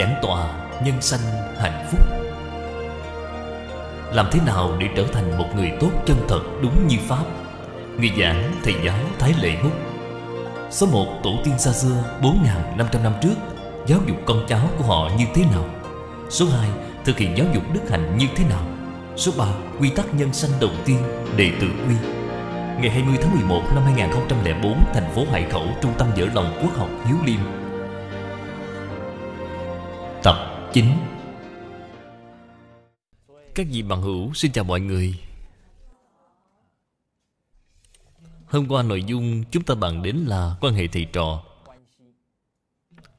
giảng tòa nhân sanh hạnh phúc làm thế nào để trở thành một người tốt chân thật đúng như pháp người giảng thầy giáo thái lệ húc số một tổ tiên xa xưa bốn ngàn năm trăm năm trước giáo dục con cháu của họ như thế nào số hai thực hiện giáo dục đức hạnh như thế nào số ba quy tắc nhân sanh đầu tiên đệ tử quy ngày hai mươi tháng 11 năm hai nghìn bốn thành phố Hải Khẩu trung tâm dở lòng quốc học Hiếu Liêm 9 Các vị bạn hữu xin chào mọi người Hôm qua nội dung chúng ta bàn đến là quan hệ thầy trò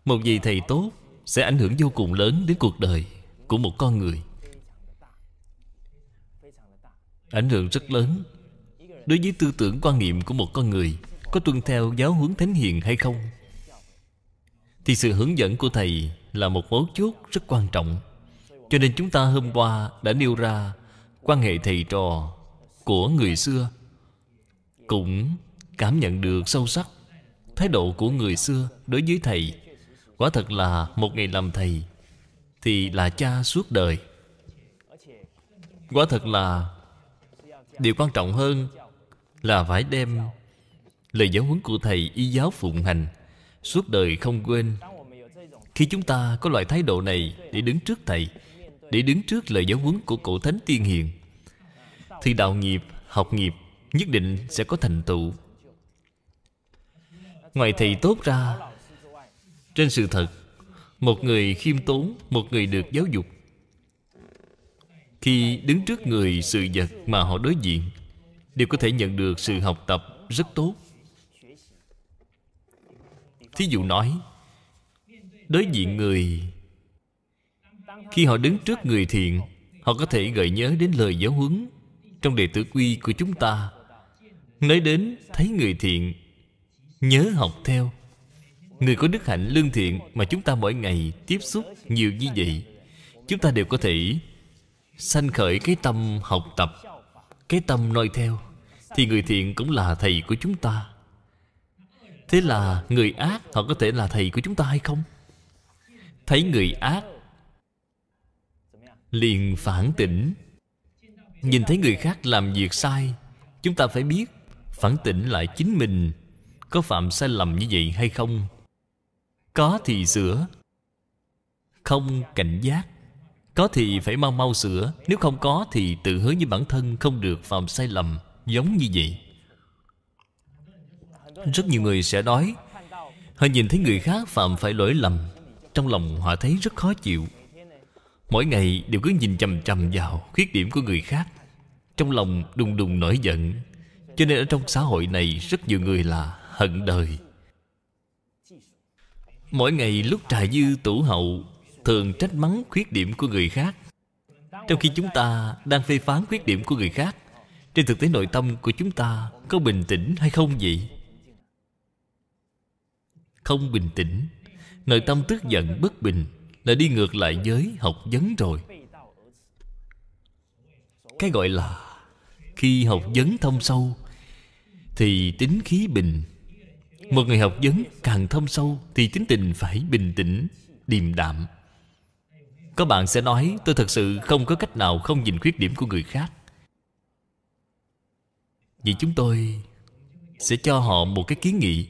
Một vị thầy tốt sẽ ảnh hưởng vô cùng lớn đến cuộc đời của một con người Ảnh hưởng rất lớn Đối với tư tưởng quan niệm của một con người Có tuân theo giáo hướng thánh hiền hay không Thì sự hướng dẫn của thầy là một mấu chốt rất quan trọng Cho nên chúng ta hôm qua đã nêu ra Quan hệ thầy trò của người xưa Cũng cảm nhận được sâu sắc Thái độ của người xưa đối với thầy Quả thật là một ngày làm thầy Thì là cha suốt đời Quả thật là Điều quan trọng hơn Là phải đem Lời giáo huấn của thầy y giáo phụng hành Suốt đời không quên khi chúng ta có loại thái độ này Để đứng trước Thầy Để đứng trước lời giáo huấn của cổ Thánh Tiên Hiền Thì đạo nghiệp, học nghiệp Nhất định sẽ có thành tựu Ngoài Thầy tốt ra Trên sự thật Một người khiêm tốn Một người được giáo dục Khi đứng trước người sự vật mà họ đối diện Đều có thể nhận được sự học tập rất tốt Thí dụ nói đối diện người khi họ đứng trước người thiện họ có thể gợi nhớ đến lời giáo huấn trong đề tử quy của chúng ta nói đến thấy người thiện nhớ học theo người có đức hạnh lương thiện mà chúng ta mỗi ngày tiếp xúc nhiều như vậy chúng ta đều có thể sanh khởi cái tâm học tập cái tâm noi theo thì người thiện cũng là thầy của chúng ta thế là người ác họ có thể là thầy của chúng ta hay không thấy người ác liền phản tỉnh nhìn thấy người khác làm việc sai chúng ta phải biết phản tỉnh lại chính mình có phạm sai lầm như vậy hay không có thì sửa không cảnh giác có thì phải mau mau sửa nếu không có thì tự hứa với bản thân không được phạm sai lầm giống như vậy rất nhiều người sẽ đói họ nhìn thấy người khác phạm phải lỗi lầm trong lòng họ thấy rất khó chịu Mỗi ngày đều cứ nhìn chầm chầm vào khuyết điểm của người khác Trong lòng đùng đùng nổi giận Cho nên ở trong xã hội này rất nhiều người là hận đời Mỗi ngày lúc trà dư tủ hậu Thường trách mắng khuyết điểm của người khác Trong khi chúng ta đang phê phán khuyết điểm của người khác Trên thực tế nội tâm của chúng ta có bình tĩnh hay không vậy? Không bình tĩnh Nội tâm tức giận bất bình Là đi ngược lại giới học vấn rồi Cái gọi là Khi học vấn thông sâu Thì tính khí bình Một người học vấn càng thông sâu Thì tính tình phải bình tĩnh Điềm đạm Có bạn sẽ nói tôi thật sự không có cách nào Không nhìn khuyết điểm của người khác Vì chúng tôi sẽ cho họ một cái kiến nghị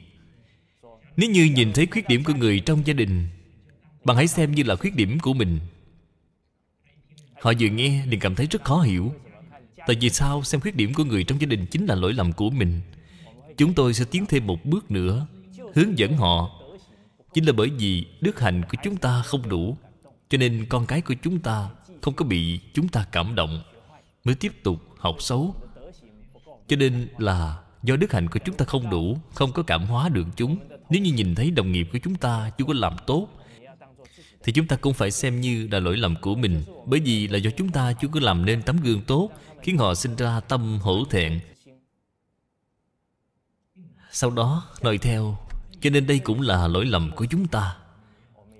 nếu như nhìn thấy khuyết điểm của người trong gia đình Bạn hãy xem như là khuyết điểm của mình Họ vừa nghe liền cảm thấy rất khó hiểu Tại vì sao xem khuyết điểm của người trong gia đình chính là lỗi lầm của mình Chúng tôi sẽ tiến thêm một bước nữa Hướng dẫn họ Chính là bởi vì đức hạnh của chúng ta không đủ Cho nên con cái của chúng ta Không có bị chúng ta cảm động Mới tiếp tục học xấu Cho nên là do đức hạnh của chúng ta không đủ Không có cảm hóa được chúng nếu như nhìn thấy đồng nghiệp của chúng ta chưa có làm tốt Thì chúng ta cũng phải xem như là lỗi lầm của mình Bởi vì là do chúng ta chưa có làm nên tấm gương tốt Khiến họ sinh ra tâm hổ thẹn Sau đó nói theo Cho nên đây cũng là lỗi lầm của chúng ta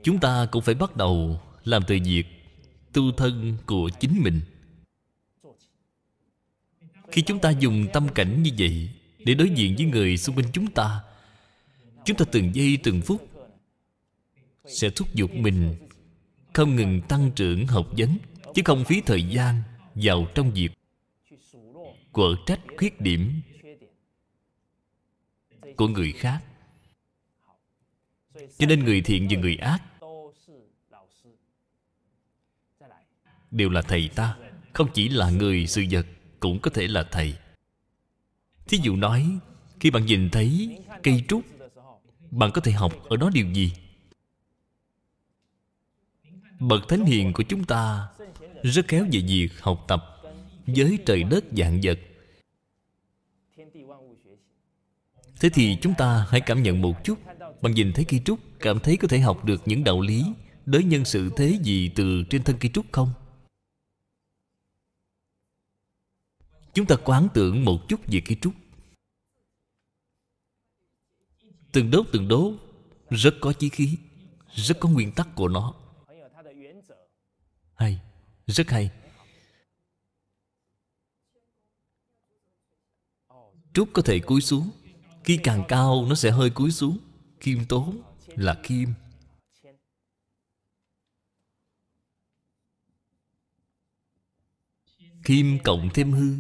Chúng ta cũng phải bắt đầu làm từ việc tu thân của chính mình Khi chúng ta dùng tâm cảnh như vậy Để đối diện với người xung quanh chúng ta chúng ta từng giây từng phút sẽ thúc giục mình không ngừng tăng trưởng học vấn chứ không phí thời gian vào trong việc quở trách khuyết điểm của người khác cho nên người thiện và người ác đều là thầy ta không chỉ là người sự vật cũng có thể là thầy thí dụ nói khi bạn nhìn thấy cây trúc bạn có thể học ở đó điều gì? Bậc Thánh Hiền của chúng ta Rất khéo về việc học tập Với trời đất dạng vật Thế thì chúng ta hãy cảm nhận một chút bằng nhìn thấy cây trúc Cảm thấy có thể học được những đạo lý Đối nhân sự thế gì từ trên thân cây trúc không? Chúng ta quán tưởng một chút về cây trúc từng đốt từng đốt rất có chí khí rất có nguyên tắc của nó hay rất hay trúc có thể cúi xuống khi càng cao nó sẽ hơi cúi xuống kim tốn là kim kim cộng thêm hư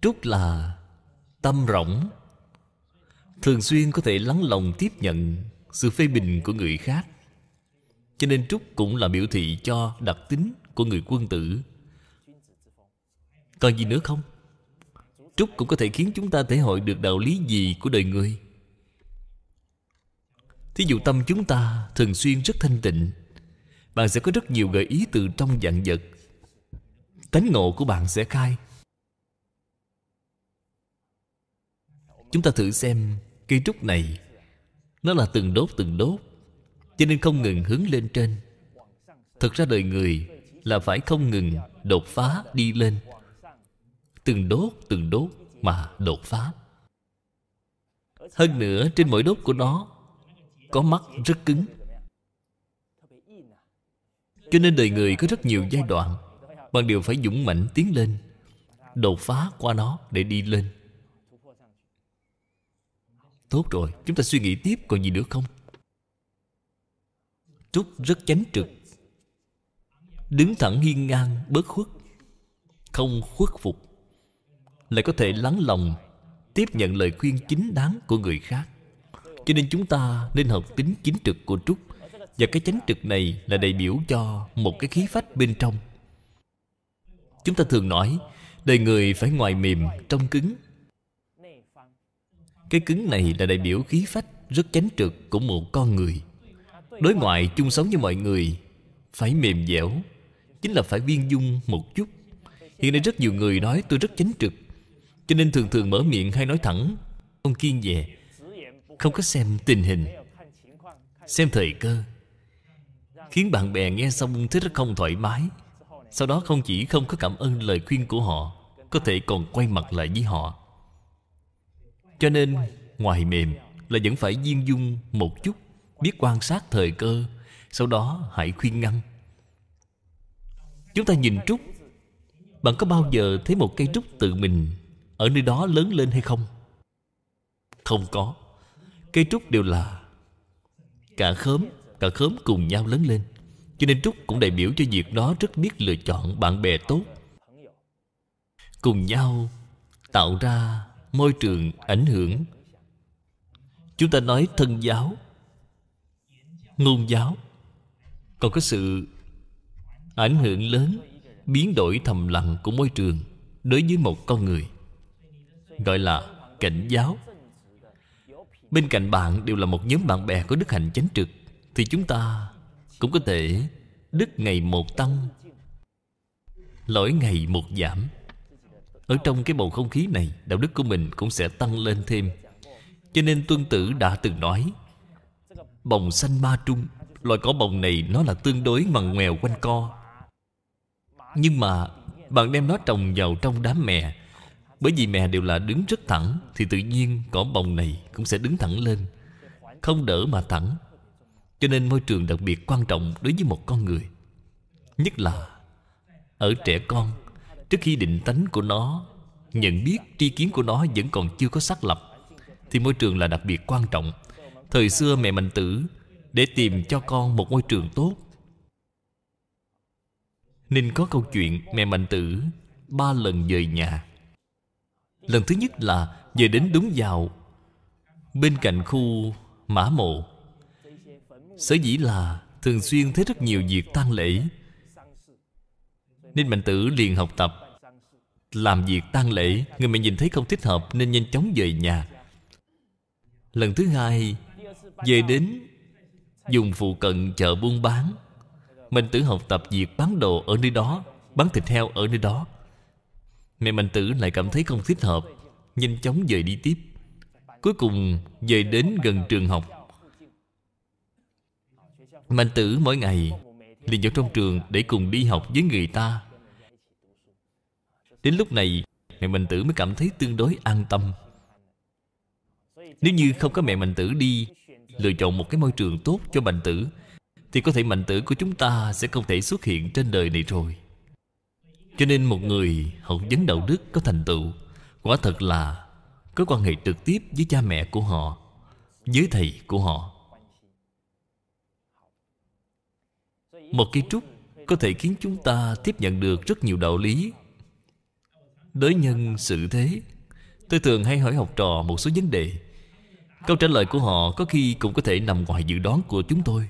trúc là tâm rỗng thường xuyên có thể lắng lòng tiếp nhận sự phê bình của người khác cho nên trúc cũng là biểu thị cho đặc tính của người quân tử còn gì nữa không trúc cũng có thể khiến chúng ta thể hội được đạo lý gì của đời người thí dụ tâm chúng ta thường xuyên rất thanh tịnh bạn sẽ có rất nhiều gợi ý từ trong dạng vật tánh ngộ của bạn sẽ khai Chúng ta thử xem Cây trúc này Nó là từng đốt từng đốt Cho nên không ngừng hướng lên trên thực ra đời người Là phải không ngừng đột phá đi lên Từng đốt từng đốt mà đột phá Hơn nữa trên mỗi đốt của nó Có mắt rất cứng Cho nên đời người có rất nhiều giai đoạn Bạn đều phải dũng mãnh tiến lên Đột phá qua nó để đi lên Tốt rồi, chúng ta suy nghĩ tiếp còn gì nữa không? Trúc rất chánh trực Đứng thẳng hiên ngang, bớt khuất Không khuất phục Lại có thể lắng lòng Tiếp nhận lời khuyên chính đáng của người khác Cho nên chúng ta nên học tính chính trực của Trúc Và cái chánh trực này là đại biểu cho một cái khí phách bên trong Chúng ta thường nói Đời người phải ngoài mềm, trong cứng cái cứng này là đại biểu khí phách Rất chánh trực của một con người Đối ngoại chung sống như mọi người Phải mềm dẻo Chính là phải viên dung một chút Hiện nay rất nhiều người nói tôi rất chánh trực Cho nên thường thường mở miệng hay nói thẳng Không kiên dè Không có xem tình hình Xem thời cơ Khiến bạn bè nghe xong thấy rất không thoải mái Sau đó không chỉ không có cảm ơn lời khuyên của họ Có thể còn quay mặt lại với họ cho nên ngoài mềm là vẫn phải viên dung một chút biết quan sát thời cơ sau đó hãy khuyên ngăn chúng ta nhìn trúc bạn có bao giờ thấy một cây trúc tự mình ở nơi đó lớn lên hay không không có cây trúc đều là cả khóm cả khóm cùng nhau lớn lên cho nên trúc cũng đại biểu cho việc đó rất biết lựa chọn bạn bè tốt cùng nhau tạo ra môi trường ảnh hưởng chúng ta nói thân giáo ngôn giáo còn có sự ảnh hưởng lớn biến đổi thầm lặng của môi trường đối với một con người gọi là cảnh giáo bên cạnh bạn đều là một nhóm bạn bè có đức hạnh chánh trực thì chúng ta cũng có thể đức ngày một tăng lỗi ngày một giảm ở trong cái bầu không khí này Đạo đức của mình cũng sẽ tăng lên thêm Cho nên tuân tử đã từng nói Bồng xanh ma trung Loài cỏ bồng này nó là tương đối ngoằn ngoèo quanh co Nhưng mà bạn đem nó trồng vào trong đám mẹ Bởi vì mẹ đều là đứng rất thẳng Thì tự nhiên cỏ bồng này cũng sẽ đứng thẳng lên Không đỡ mà thẳng Cho nên môi trường đặc biệt quan trọng đối với một con người Nhất là ở trẻ con trước khi định tánh của nó nhận biết tri kiến của nó vẫn còn chưa có xác lập thì môi trường là đặc biệt quan trọng thời xưa mẹ mạnh tử để tìm cho con một môi trường tốt nên có câu chuyện mẹ mạnh tử ba lần về nhà lần thứ nhất là về đến đúng vào bên cạnh khu mã mộ sở dĩ là thường xuyên thấy rất nhiều việc tang lễ nên mạnh tử liền học tập làm việc tang lễ người mình nhìn thấy không thích hợp nên nhanh chóng về nhà lần thứ hai về đến dùng phụ cận chợ buôn bán mình tử học tập việc bán đồ ở nơi đó bán thịt heo ở nơi đó mẹ mình tử lại cảm thấy không thích hợp nhanh chóng về đi tiếp cuối cùng về đến gần trường học mạnh tử mỗi ngày liền vào trong trường để cùng đi học với người ta Đến lúc này Mẹ mình tử mới cảm thấy tương đối an tâm Nếu như không có mẹ mình tử đi Lựa chọn một cái môi trường tốt cho mạnh tử Thì có thể mạnh tử của chúng ta Sẽ không thể xuất hiện trên đời này rồi Cho nên một người học vấn đạo đức có thành tựu Quả thật là Có quan hệ trực tiếp với cha mẹ của họ Với thầy của họ Một cây trúc có thể khiến chúng ta tiếp nhận được rất nhiều đạo lý Đối nhân sự thế Tôi thường hay hỏi học trò một số vấn đề Câu trả lời của họ có khi cũng có thể nằm ngoài dự đoán của chúng tôi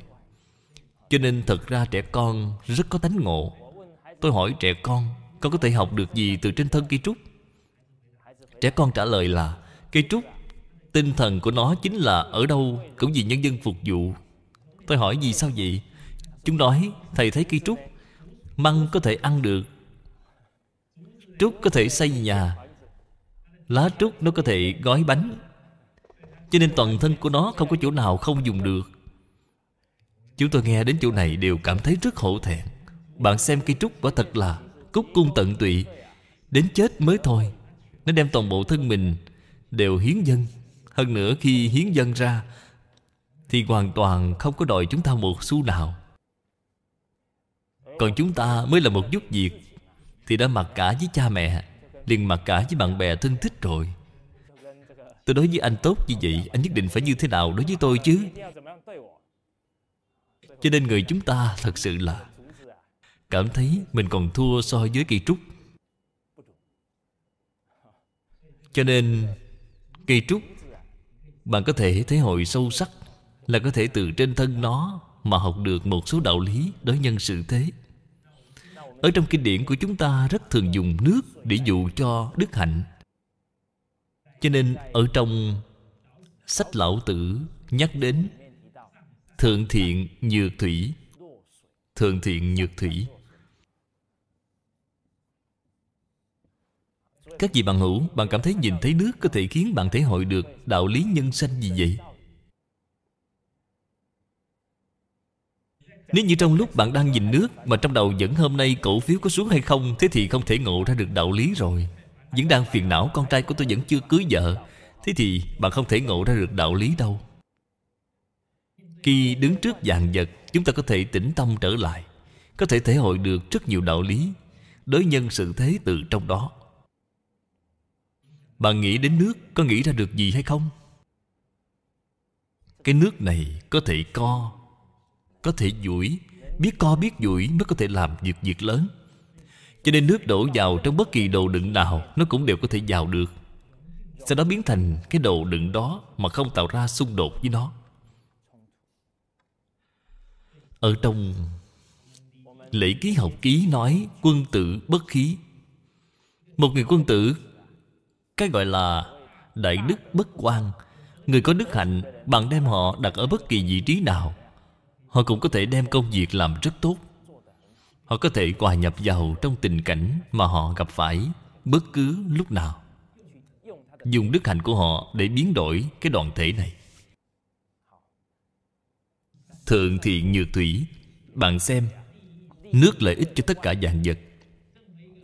Cho nên thật ra trẻ con rất có tánh ngộ Tôi hỏi trẻ con Con có thể học được gì từ trên thân cây trúc? Trẻ con trả lời là Cây trúc Tinh thần của nó chính là ở đâu cũng vì nhân dân phục vụ Tôi hỏi vì sao vậy? Chúng nói thầy thấy cây trúc Măng có thể ăn được trúc có thể xây nhà Lá trúc nó có thể gói bánh Cho nên toàn thân của nó không có chỗ nào không dùng được Chúng tôi nghe đến chỗ này đều cảm thấy rất hổ thẹn Bạn xem cây trúc quả thật là Cúc cung tận tụy Đến chết mới thôi Nó đem toàn bộ thân mình Đều hiến dân Hơn nữa khi hiến dân ra Thì hoàn toàn không có đòi chúng ta một xu nào Còn chúng ta mới là một giúp việc thì đã mặc cả với cha mẹ Liền mặc cả với bạn bè thân thích rồi Tôi đối với anh tốt như vậy Anh nhất định phải như thế nào đối với tôi chứ Cho nên người chúng ta thật sự là Cảm thấy mình còn thua so với cây trúc Cho nên Cây trúc Bạn có thể thể hội sâu sắc Là có thể từ trên thân nó Mà học được một số đạo lý đối nhân sự thế ở trong kinh điển của chúng ta rất thường dùng nước để dụ cho đức hạnh Cho nên ở trong sách lão tử nhắc đến Thượng thiện nhược thủy Thượng thiện nhược thủy Các vị bạn hữu Bạn cảm thấy nhìn thấy nước Có thể khiến bạn thể hội được Đạo lý nhân sanh gì vậy Nếu như trong lúc bạn đang nhìn nước Mà trong đầu vẫn hôm nay cổ phiếu có xuống hay không Thế thì không thể ngộ ra được đạo lý rồi Vẫn đang phiền não con trai của tôi vẫn chưa cưới vợ Thế thì bạn không thể ngộ ra được đạo lý đâu Khi đứng trước vàng vật Chúng ta có thể tĩnh tâm trở lại Có thể thể hội được rất nhiều đạo lý Đối nhân sự thế từ trong đó Bạn nghĩ đến nước Có nghĩ ra được gì hay không Cái nước này có thể co có thể duỗi biết co biết duỗi mới có thể làm việc việc lớn cho nên nước đổ vào trong bất kỳ đồ đựng nào nó cũng đều có thể vào được sau đó biến thành cái đồ đựng đó mà không tạo ra xung đột với nó ở trong lễ ký học ký nói quân tử bất khí một người quân tử cái gọi là đại đức bất quan người có đức hạnh bạn đem họ đặt ở bất kỳ vị trí nào Họ cũng có thể đem công việc làm rất tốt Họ có thể hòa nhập vào trong tình cảnh mà họ gặp phải bất cứ lúc nào Dùng đức hạnh của họ để biến đổi cái đoàn thể này Thượng thiện nhược thủy Bạn xem Nước lợi ích cho tất cả dạng vật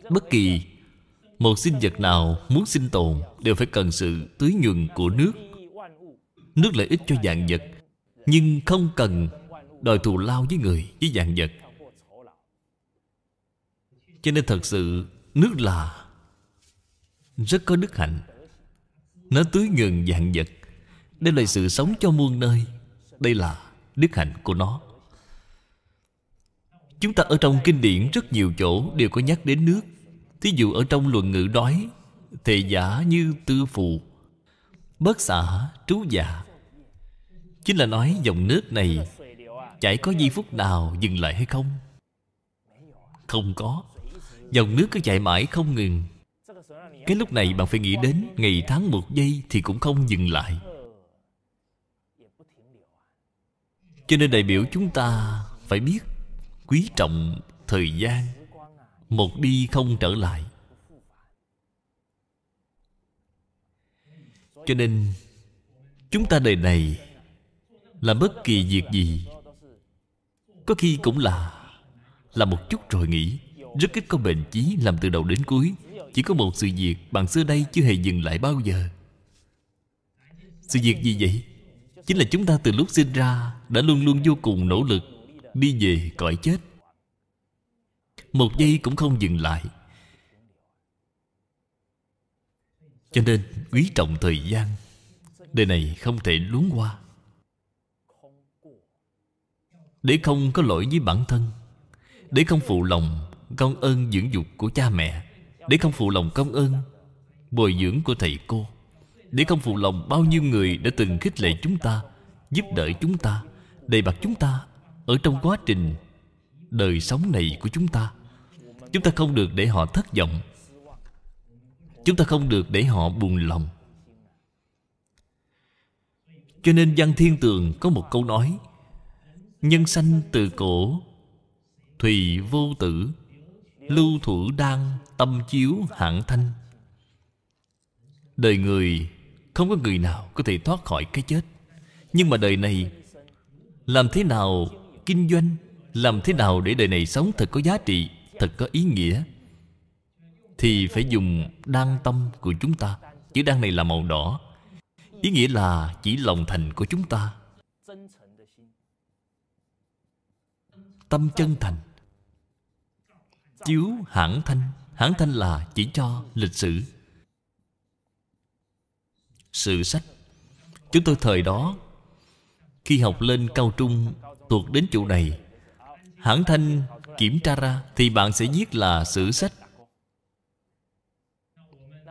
Bất kỳ một sinh vật nào muốn sinh tồn Đều phải cần sự tưới nhuần của nước Nước lợi ích cho dạng vật Nhưng không cần Đòi thù lao với người Với dạng vật Cho nên thật sự Nước là Rất có đức hạnh Nó tưới ngừng dạng vật Đây là sự sống cho muôn nơi Đây là đức hạnh của nó Chúng ta ở trong kinh điển rất nhiều chỗ đều có nhắc đến nước Thí dụ ở trong luận ngữ đói Thệ giả như tư phụ Bất xả trú giả Chính là nói dòng nước này Chảy có giây phút nào dừng lại hay không? Không có Dòng nước cứ chạy mãi không ngừng Cái lúc này bạn phải nghĩ đến Ngày tháng một giây thì cũng không dừng lại Cho nên đại biểu chúng ta phải biết Quý trọng thời gian Một đi không trở lại Cho nên Chúng ta đời này Làm bất kỳ việc gì có khi cũng là Là một chút rồi nghỉ Rất ít có bệnh chí làm từ đầu đến cuối Chỉ có một sự việc bạn xưa đây chưa hề dừng lại bao giờ Sự việc gì vậy? Chính là chúng ta từ lúc sinh ra Đã luôn luôn vô cùng nỗ lực Đi về cõi chết Một giây cũng không dừng lại Cho nên quý trọng thời gian Đời này không thể luống qua để không có lỗi với bản thân Để không phụ lòng công ơn dưỡng dục của cha mẹ Để không phụ lòng công ơn bồi dưỡng của thầy cô Để không phụ lòng bao nhiêu người đã từng khích lệ chúng ta Giúp đỡ chúng ta Đề bạc chúng ta Ở trong quá trình đời sống này của chúng ta Chúng ta không được để họ thất vọng Chúng ta không được để họ buồn lòng Cho nên Văn Thiên Tường có một câu nói nhân sanh từ cổ thùy vô tử lưu thủ đan tâm chiếu hạng thanh đời người không có người nào có thể thoát khỏi cái chết nhưng mà đời này làm thế nào kinh doanh làm thế nào để đời này sống thật có giá trị thật có ý nghĩa thì phải dùng đan tâm của chúng ta chữ đan này là màu đỏ ý nghĩa là chỉ lòng thành của chúng ta tâm chân thành chiếu hãng thanh hãng thanh là chỉ cho lịch sử sử sách chúng tôi thời đó khi học lên cao trung thuộc đến chỗ này hãng thanh kiểm tra ra thì bạn sẽ viết là sử sách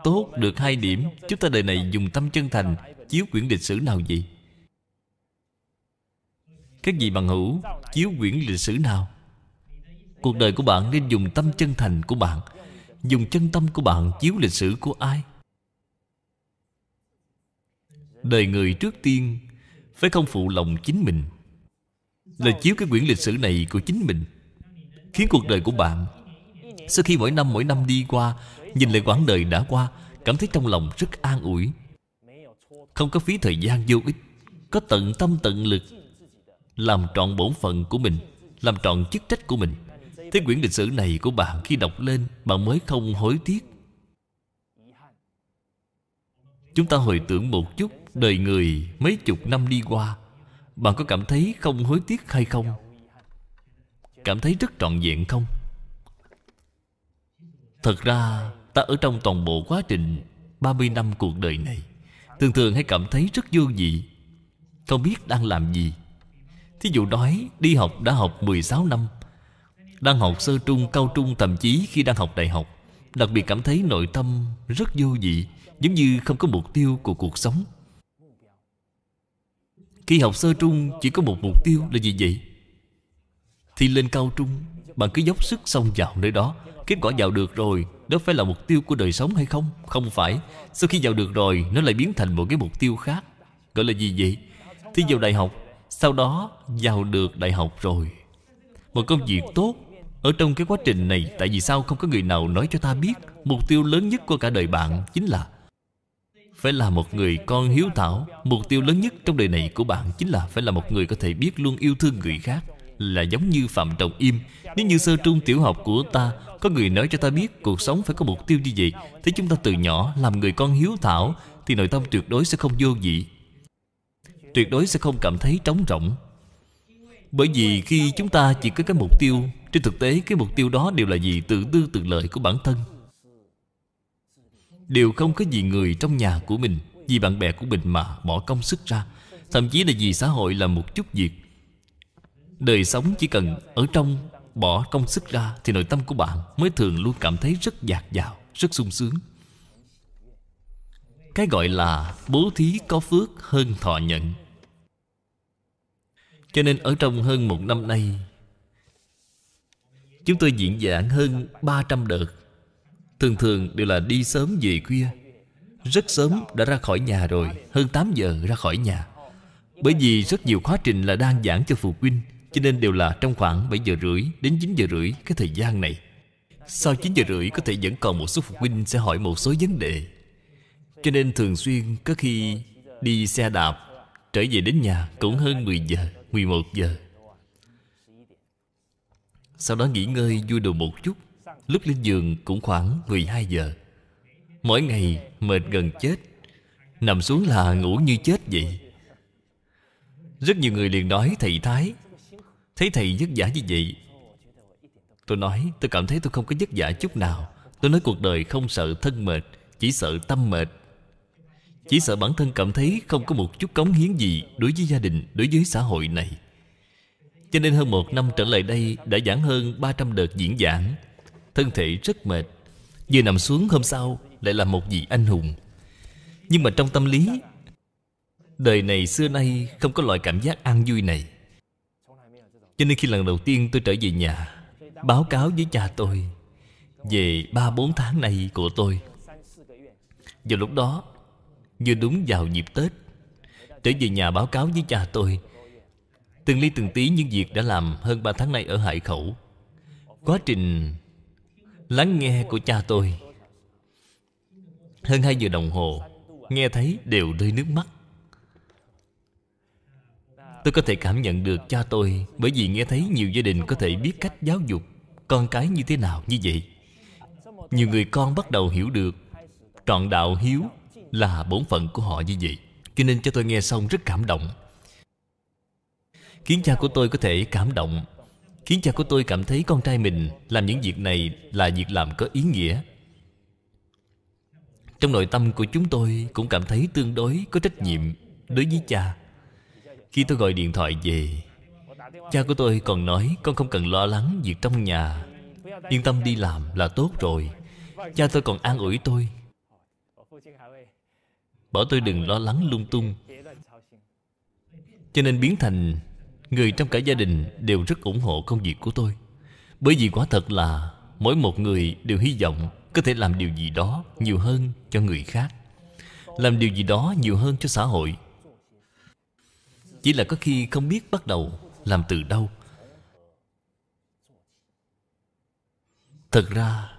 tốt được hai điểm chúng ta đời này dùng tâm chân thành chiếu quyển lịch sử nào vậy các vị bằng hữu Chiếu quyển lịch sử nào Cuộc đời của bạn nên dùng tâm chân thành của bạn Dùng chân tâm của bạn chiếu lịch sử của ai Đời người trước tiên Phải không phụ lòng chính mình Là chiếu cái quyển lịch sử này của chính mình Khiến cuộc đời của bạn Sau khi mỗi năm mỗi năm đi qua Nhìn lại quãng đời đã qua Cảm thấy trong lòng rất an ủi Không có phí thời gian vô ích Có tận tâm tận lực làm trọn bổn phận của mình Làm trọn chức trách của mình Thế quyển lịch sử này của bạn khi đọc lên Bạn mới không hối tiếc Chúng ta hồi tưởng một chút Đời người mấy chục năm đi qua Bạn có cảm thấy không hối tiếc hay không? Cảm thấy rất trọn vẹn không? Thật ra ta ở trong toàn bộ quá trình 30 năm cuộc đời này Thường thường hay cảm thấy rất vô vị Không biết đang làm gì Thí dụ nói đi học đã học 16 năm Đang học sơ trung, cao trung thậm chí khi đang học đại học Đặc biệt cảm thấy nội tâm rất vô vị Giống như không có mục tiêu của cuộc sống Khi học sơ trung chỉ có một mục tiêu là gì vậy? Thì lên cao trung Bạn cứ dốc sức xông vào nơi đó Kết quả vào được rồi Đó phải là mục tiêu của đời sống hay không? Không phải Sau khi vào được rồi Nó lại biến thành một cái mục tiêu khác Gọi là gì vậy? thì vào đại học sau đó vào được đại học rồi Một công việc tốt Ở trong cái quá trình này Tại vì sao không có người nào nói cho ta biết Mục tiêu lớn nhất của cả đời bạn chính là Phải là một người con hiếu thảo Mục tiêu lớn nhất trong đời này của bạn Chính là phải là một người có thể biết luôn yêu thương người khác Là giống như Phạm Trọng Im Nếu như sơ trung tiểu học của ta Có người nói cho ta biết cuộc sống phải có mục tiêu như vậy Thế chúng ta từ nhỏ làm người con hiếu thảo Thì nội tâm tuyệt đối sẽ không vô vị tuyệt đối sẽ không cảm thấy trống rỗng bởi vì khi chúng ta chỉ có cái mục tiêu trên thực tế cái mục tiêu đó đều là gì tự tư tự lợi của bản thân đều không có gì người trong nhà của mình vì bạn bè của mình mà bỏ công sức ra thậm chí là vì xã hội là một chút việc đời sống chỉ cần ở trong bỏ công sức ra thì nội tâm của bạn mới thường luôn cảm thấy rất dạt dào rất sung sướng cái gọi là bố thí có phước hơn thọ nhận cho nên ở trong hơn một năm nay Chúng tôi diễn giảng hơn 300 đợt Thường thường đều là đi sớm về khuya Rất sớm đã ra khỏi nhà rồi Hơn 8 giờ ra khỏi nhà Bởi vì rất nhiều khóa trình là đang giảng cho phụ huynh Cho nên đều là trong khoảng 7 giờ rưỡi Đến 9 giờ rưỡi cái thời gian này Sau 9 giờ rưỡi có thể vẫn còn một số phụ huynh Sẽ hỏi một số vấn đề Cho nên thường xuyên có khi đi xe đạp Trở về đến nhà cũng hơn 10 giờ 11 giờ Sau đó nghỉ ngơi vui đùa một chút Lúc lên giường cũng khoảng 12 giờ Mỗi ngày mệt gần chết Nằm xuống là ngủ như chết vậy Rất nhiều người liền nói thầy Thái Thấy thầy vất vả như vậy Tôi nói tôi cảm thấy tôi không có vất vả chút nào Tôi nói cuộc đời không sợ thân mệt Chỉ sợ tâm mệt chỉ sợ bản thân cảm thấy không có một chút cống hiến gì Đối với gia đình, đối với xã hội này Cho nên hơn một năm trở lại đây Đã giảng hơn 300 đợt diễn giảng Thân thể rất mệt Vừa nằm xuống hôm sau Lại là một vị anh hùng Nhưng mà trong tâm lý Đời này xưa nay không có loại cảm giác an vui này Cho nên khi lần đầu tiên tôi trở về nhà Báo cáo với cha tôi Về 3-4 tháng này của tôi Vào lúc đó Vừa đúng vào dịp Tết Trở về nhà báo cáo với cha tôi Từng ly từng tí những việc đã làm hơn 3 tháng nay ở Hải Khẩu Quá trình lắng nghe của cha tôi Hơn 2 giờ đồng hồ Nghe thấy đều rơi nước mắt Tôi có thể cảm nhận được cha tôi Bởi vì nghe thấy nhiều gia đình có thể biết cách giáo dục Con cái như thế nào như vậy Nhiều người con bắt đầu hiểu được Trọn đạo hiếu là bổn phận của họ như vậy cho nên cho tôi nghe xong rất cảm động khiến cha của tôi có thể cảm động khiến cha của tôi cảm thấy con trai mình làm những việc này là việc làm có ý nghĩa trong nội tâm của chúng tôi cũng cảm thấy tương đối có trách nhiệm đối với cha khi tôi gọi điện thoại về cha của tôi còn nói con không cần lo lắng việc trong nhà yên tâm đi làm là tốt rồi cha tôi còn an ủi tôi Bảo tôi đừng lo lắng lung tung Cho nên biến thành Người trong cả gia đình đều rất ủng hộ công việc của tôi Bởi vì quả thật là Mỗi một người đều hy vọng Có thể làm điều gì đó nhiều hơn cho người khác Làm điều gì đó nhiều hơn cho xã hội Chỉ là có khi không biết bắt đầu Làm từ đâu Thật ra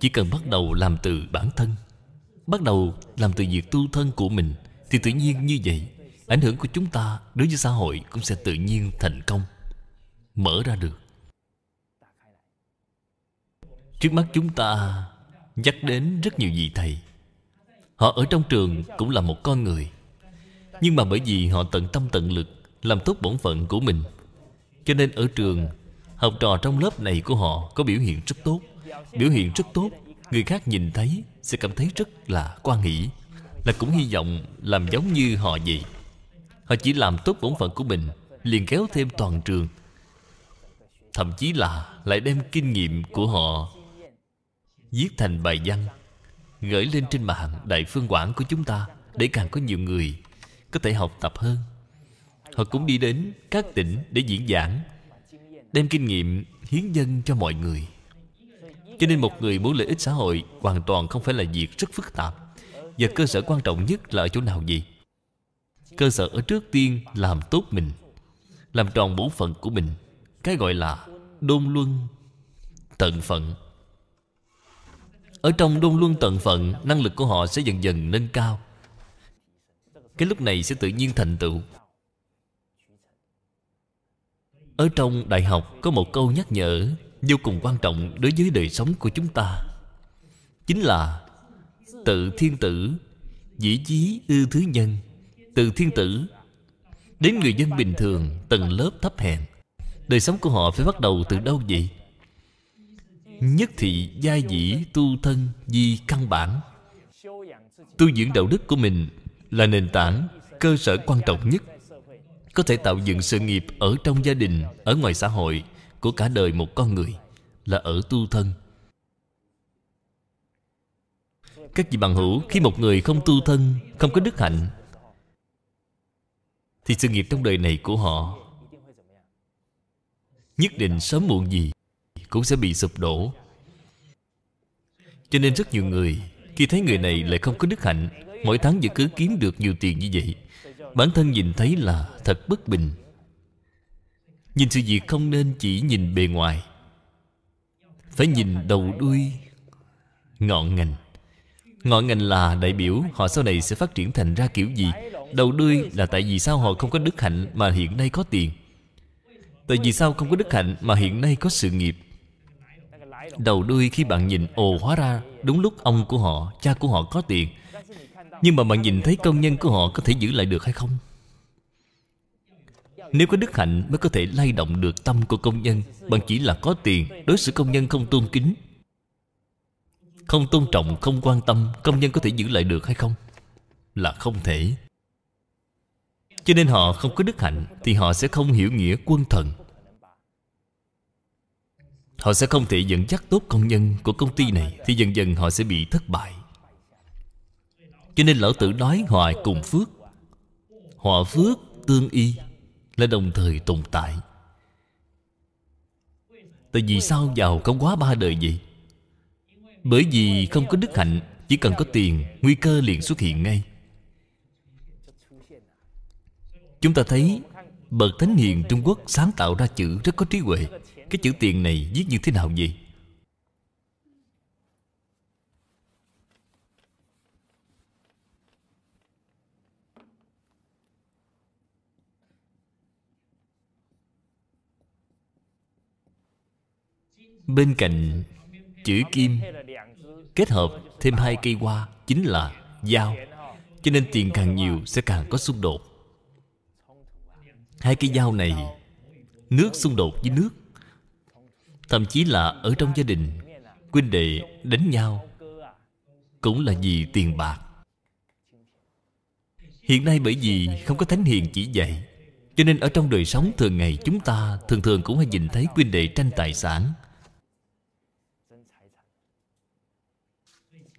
Chỉ cần bắt đầu làm từ bản thân bắt đầu làm từ việc tu thân của mình thì tự nhiên như vậy ảnh hưởng của chúng ta đối với xã hội cũng sẽ tự nhiên thành công mở ra được trước mắt chúng ta nhắc đến rất nhiều vị thầy họ ở trong trường cũng là một con người nhưng mà bởi vì họ tận tâm tận lực làm tốt bổn phận của mình cho nên ở trường học trò trong lớp này của họ có biểu hiện rất tốt biểu hiện rất tốt người khác nhìn thấy sẽ cảm thấy rất là quan nghĩ Là cũng hy vọng làm giống như họ vậy Họ chỉ làm tốt bổn phận của mình Liền kéo thêm toàn trường Thậm chí là lại đem kinh nghiệm của họ Viết thành bài văn Gửi lên trên mạng Đại phương quảng của chúng ta Để càng có nhiều người Có thể học tập hơn Họ cũng đi đến các tỉnh để diễn giảng Đem kinh nghiệm hiến dân cho mọi người cho nên một người muốn lợi ích xã hội Hoàn toàn không phải là việc rất phức tạp Và cơ sở quan trọng nhất là ở chỗ nào gì Cơ sở ở trước tiên làm tốt mình Làm tròn bổn phận của mình Cái gọi là đôn luân tận phận Ở trong đôn luân tận phận Năng lực của họ sẽ dần dần nâng cao Cái lúc này sẽ tự nhiên thành tựu Ở trong đại học có một câu nhắc nhở vô cùng quan trọng đối với đời sống của chúng ta chính là tự thiên tử dĩ chí ư thứ nhân từ thiên tử đến người dân bình thường tầng lớp thấp hèn đời sống của họ phải bắt đầu từ đâu vậy nhất thị gia dĩ tu thân di căn bản tu dưỡng đạo đức của mình là nền tảng cơ sở quan trọng nhất có thể tạo dựng sự nghiệp ở trong gia đình ở ngoài xã hội của cả đời một con người là ở tu thân các vị bằng hữu khi một người không tu thân không có đức hạnh thì sự nghiệp trong đời này của họ nhất định sớm muộn gì cũng sẽ bị sụp đổ cho nên rất nhiều người khi thấy người này lại không có đức hạnh mỗi tháng vẫn cứ kiếm được nhiều tiền như vậy bản thân nhìn thấy là thật bất bình Nhìn sự việc không nên chỉ nhìn bề ngoài Phải nhìn đầu đuôi Ngọn ngành Ngọn ngành là đại biểu Họ sau này sẽ phát triển thành ra kiểu gì Đầu đuôi là tại vì sao họ không có đức hạnh Mà hiện nay có tiền Tại vì sao không có đức hạnh Mà hiện nay có sự nghiệp Đầu đuôi khi bạn nhìn Ồ hóa ra đúng lúc ông của họ Cha của họ có tiền Nhưng mà bạn nhìn thấy công nhân của họ Có thể giữ lại được hay không nếu có đức hạnh mới có thể lay động được tâm của công nhân Bằng chỉ là có tiền Đối xử công nhân không tôn kính Không tôn trọng, không quan tâm Công nhân có thể giữ lại được hay không? Là không thể Cho nên họ không có đức hạnh Thì họ sẽ không hiểu nghĩa quân thần Họ sẽ không thể dẫn dắt tốt công nhân của công ty này Thì dần dần họ sẽ bị thất bại Cho nên lão tử nói hoài cùng phước Hòa phước tương y là đồng thời tồn tại Tại vì sao giàu không quá ba đời vậy? Bởi vì không có đức hạnh Chỉ cần có tiền Nguy cơ liền xuất hiện ngay Chúng ta thấy Bậc Thánh Hiền Trung Quốc sáng tạo ra chữ rất có trí huệ Cái chữ tiền này viết như thế nào vậy? Bên cạnh chữ kim Kết hợp thêm hai cây hoa Chính là dao Cho nên tiền càng nhiều sẽ càng có xung đột Hai cây dao này Nước xung đột với nước Thậm chí là ở trong gia đình Quynh đệ đánh nhau Cũng là vì tiền bạc Hiện nay bởi vì không có thánh hiền chỉ dạy Cho nên ở trong đời sống thường ngày Chúng ta thường thường cũng hay nhìn thấy quynh đệ tranh tài sản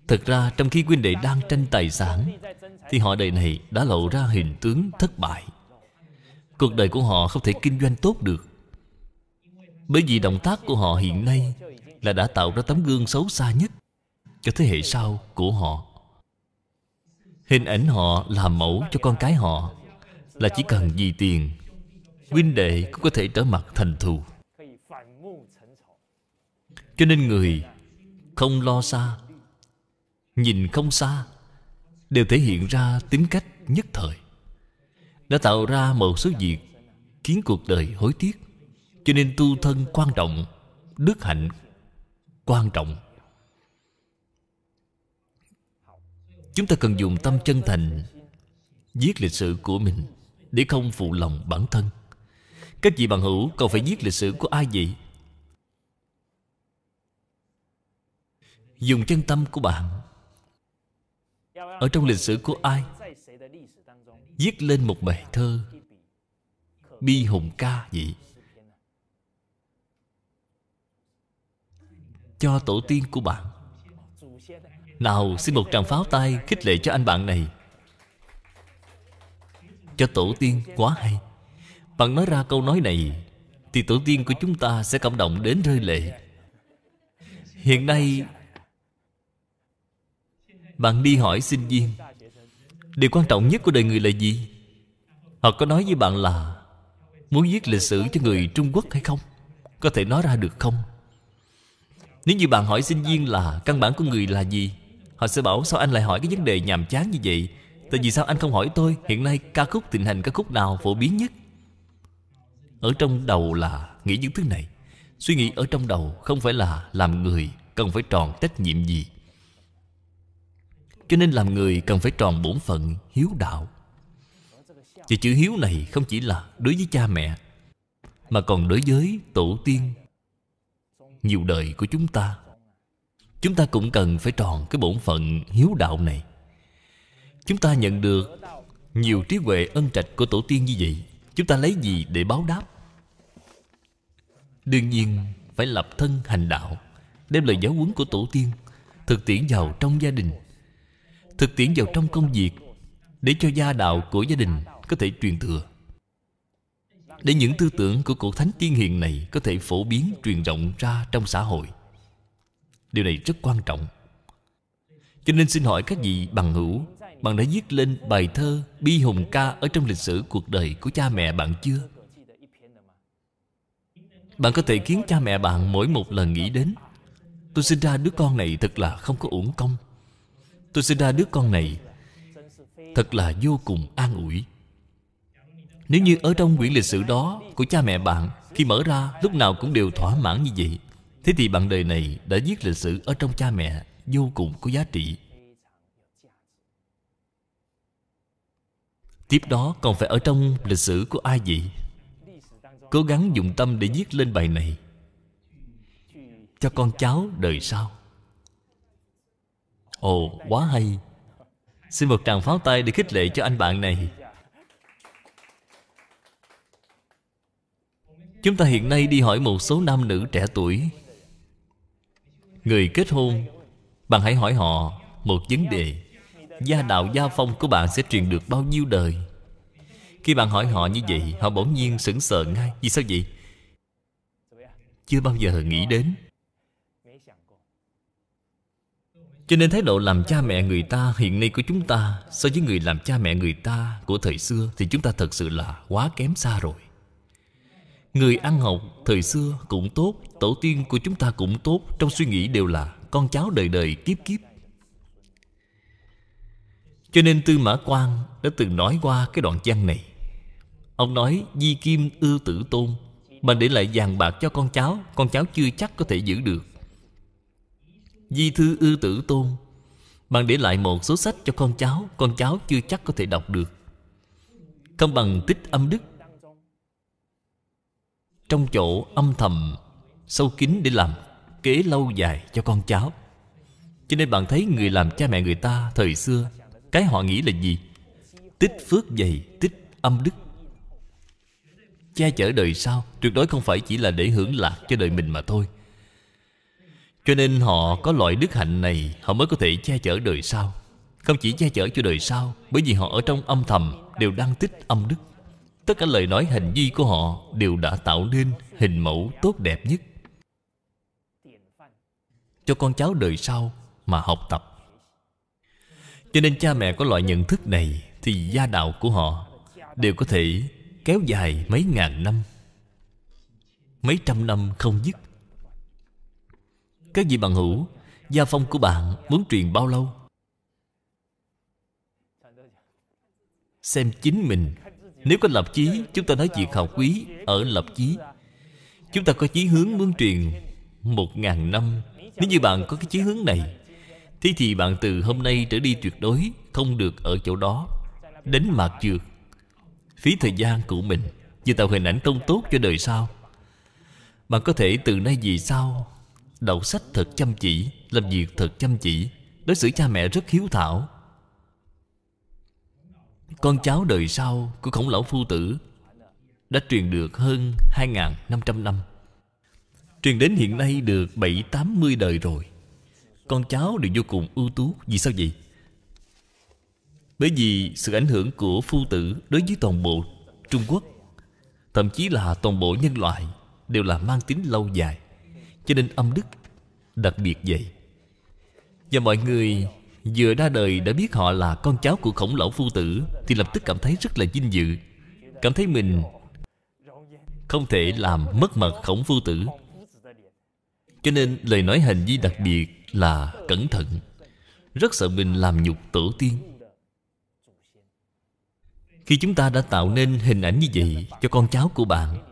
Thật ra trong khi huynh đệ đang tranh tài sản Thì họ đời này đã lộ ra hình tướng thất bại Cuộc đời của họ không thể kinh doanh tốt được Bởi vì động tác của họ hiện nay Là đã tạo ra tấm gương xấu xa nhất Cho thế hệ sau của họ Hình ảnh họ làm mẫu cho con cái họ Là chỉ cần vì tiền Huynh đệ cũng có thể trở mặt thành thù Cho nên người không lo xa nhìn không xa đều thể hiện ra tính cách nhất thời đã tạo ra một số việc khiến cuộc đời hối tiếc cho nên tu thân quan trọng đức hạnh quan trọng chúng ta cần dùng tâm chân thành viết lịch sử của mình để không phụ lòng bản thân các vị bằng hữu cần phải viết lịch sử của ai vậy dùng chân tâm của bạn ở trong lịch sử của ai viết lên một bài thơ bi hùng ca vậy cho tổ tiên của bạn nào xin một tràng pháo tay khích lệ cho anh bạn này cho tổ tiên quá hay bạn nói ra câu nói này thì tổ tiên của chúng ta sẽ cảm động đến rơi lệ hiện nay bạn đi hỏi sinh viên Điều quan trọng nhất của đời người là gì? Họ có nói với bạn là Muốn viết lịch sử cho người Trung Quốc hay không? Có thể nói ra được không? Nếu như bạn hỏi sinh viên là Căn bản của người là gì? Họ sẽ bảo sao anh lại hỏi cái vấn đề nhàm chán như vậy? Tại vì sao anh không hỏi tôi Hiện nay ca khúc tình hành ca khúc nào phổ biến nhất? Ở trong đầu là nghĩ những thứ này Suy nghĩ ở trong đầu không phải là làm người Cần phải tròn trách nhiệm gì cho nên làm người cần phải tròn bổn phận hiếu đạo Và chữ hiếu này không chỉ là đối với cha mẹ Mà còn đối với tổ tiên Nhiều đời của chúng ta Chúng ta cũng cần phải tròn cái bổn phận hiếu đạo này Chúng ta nhận được nhiều trí huệ ân trạch của tổ tiên như vậy Chúng ta lấy gì để báo đáp Đương nhiên phải lập thân hành đạo Đem lời giáo huấn của tổ tiên Thực tiễn vào trong gia đình Thực tiễn vào trong công việc Để cho gia đạo của gia đình có thể truyền thừa Để những tư tưởng của cổ thánh tiên hiền này Có thể phổ biến truyền rộng ra trong xã hội Điều này rất quan trọng Cho nên xin hỏi các vị bằng hữu Bạn đã viết lên bài thơ Bi Hùng Ca Ở trong lịch sử cuộc đời của cha mẹ bạn chưa? Bạn có thể khiến cha mẹ bạn mỗi một lần nghĩ đến Tôi sinh ra đứa con này thật là không có uổng công Tôi sinh ra đứa con này Thật là vô cùng an ủi Nếu như ở trong quyển lịch sử đó Của cha mẹ bạn Khi mở ra lúc nào cũng đều thỏa mãn như vậy Thế thì bạn đời này đã viết lịch sử Ở trong cha mẹ vô cùng có giá trị Tiếp đó còn phải ở trong lịch sử của ai vậy? Cố gắng dùng tâm để viết lên bài này Cho con cháu đời sau Ồ, quá hay Xin một tràng pháo tay để khích lệ cho anh bạn này Chúng ta hiện nay đi hỏi một số nam nữ trẻ tuổi Người kết hôn Bạn hãy hỏi họ một vấn đề Gia đạo gia phong của bạn sẽ truyền được bao nhiêu đời Khi bạn hỏi họ như vậy Họ bỗng nhiên sững sờ ngay Vì sao vậy? Chưa bao giờ nghĩ đến Cho nên thái độ làm cha mẹ người ta hiện nay của chúng ta So với người làm cha mẹ người ta của thời xưa Thì chúng ta thật sự là quá kém xa rồi Người ăn học thời xưa cũng tốt Tổ tiên của chúng ta cũng tốt Trong suy nghĩ đều là con cháu đời đời kiếp kiếp Cho nên Tư Mã Quang đã từng nói qua cái đoạn văn này Ông nói di kim ưu tử tôn Mà để lại vàng bạc cho con cháu Con cháu chưa chắc có thể giữ được Di thư ư tử tôn bằng để lại một số sách cho con cháu Con cháu chưa chắc có thể đọc được Không bằng tích âm đức Trong chỗ âm thầm Sâu kín để làm kế lâu dài cho con cháu Cho nên bạn thấy người làm cha mẹ người ta Thời xưa Cái họ nghĩ là gì Tích phước dày tích âm đức Che chở đời sau Tuyệt đối không phải chỉ là để hưởng lạc cho đời mình mà thôi cho nên họ có loại đức hạnh này Họ mới có thể che chở đời sau Không chỉ che chở cho đời sau Bởi vì họ ở trong âm thầm Đều đang tích âm đức Tất cả lời nói hành vi của họ Đều đã tạo nên hình mẫu tốt đẹp nhất Cho con cháu đời sau Mà học tập Cho nên cha mẹ có loại nhận thức này Thì gia đạo của họ Đều có thể kéo dài mấy ngàn năm Mấy trăm năm không dứt các vị bằng hữu Gia phong của bạn muốn truyền bao lâu? Xem chính mình Nếu có lập chí Chúng ta nói việc học quý Ở lập chí Chúng ta có chí hướng muốn truyền Một ngàn năm Nếu như bạn có cái chí hướng này thì thì bạn từ hôm nay trở đi tuyệt đối Không được ở chỗ đó đến mạc dược Phí thời gian của mình Vừa tạo hình ảnh không tốt cho đời sau Bạn có thể từ nay về sau Đọc sách thật chăm chỉ Làm việc thật chăm chỉ Đối xử cha mẹ rất hiếu thảo Con cháu đời sau của khổng lão phu tử Đã truyền được hơn 2.500 năm Truyền đến hiện nay được bảy tám mươi đời rồi Con cháu đều vô cùng ưu tú Vì sao vậy? Bởi vì sự ảnh hưởng của phu tử Đối với toàn bộ Trung Quốc Thậm chí là toàn bộ nhân loại Đều là mang tính lâu dài cho nên âm đức Đặc biệt vậy Và mọi người vừa ra đời đã biết họ là con cháu của khổng lỗ phu tử Thì lập tức cảm thấy rất là vinh dự Cảm thấy mình không thể làm mất mặt khổng phu tử Cho nên lời nói hành vi đặc biệt là cẩn thận Rất sợ mình làm nhục tổ tiên Khi chúng ta đã tạo nên hình ảnh như vậy cho con cháu của bạn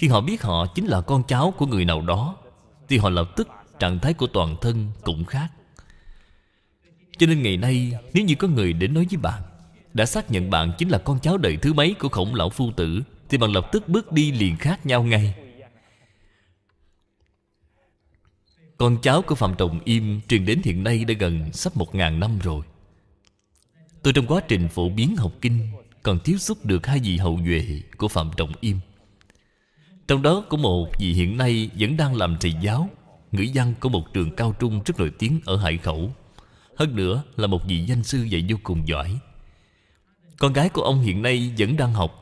khi họ biết họ chính là con cháu của người nào đó Thì họ lập tức trạng thái của toàn thân cũng khác Cho nên ngày nay nếu như có người đến nói với bạn Đã xác nhận bạn chính là con cháu đời thứ mấy của khổng lão phu tử Thì bạn lập tức bước đi liền khác nhau ngay Con cháu của Phạm Trọng Im truyền đến hiện nay đã gần sắp một ngàn năm rồi Tôi trong quá trình phổ biến học kinh Còn thiếu xúc được hai vị hậu duệ của Phạm Trọng Im trong đó có một vị hiện nay vẫn đang làm thầy giáo Ngữ văn của một trường cao trung rất nổi tiếng ở Hải Khẩu Hơn nữa là một vị danh sư dạy vô cùng giỏi Con gái của ông hiện nay vẫn đang học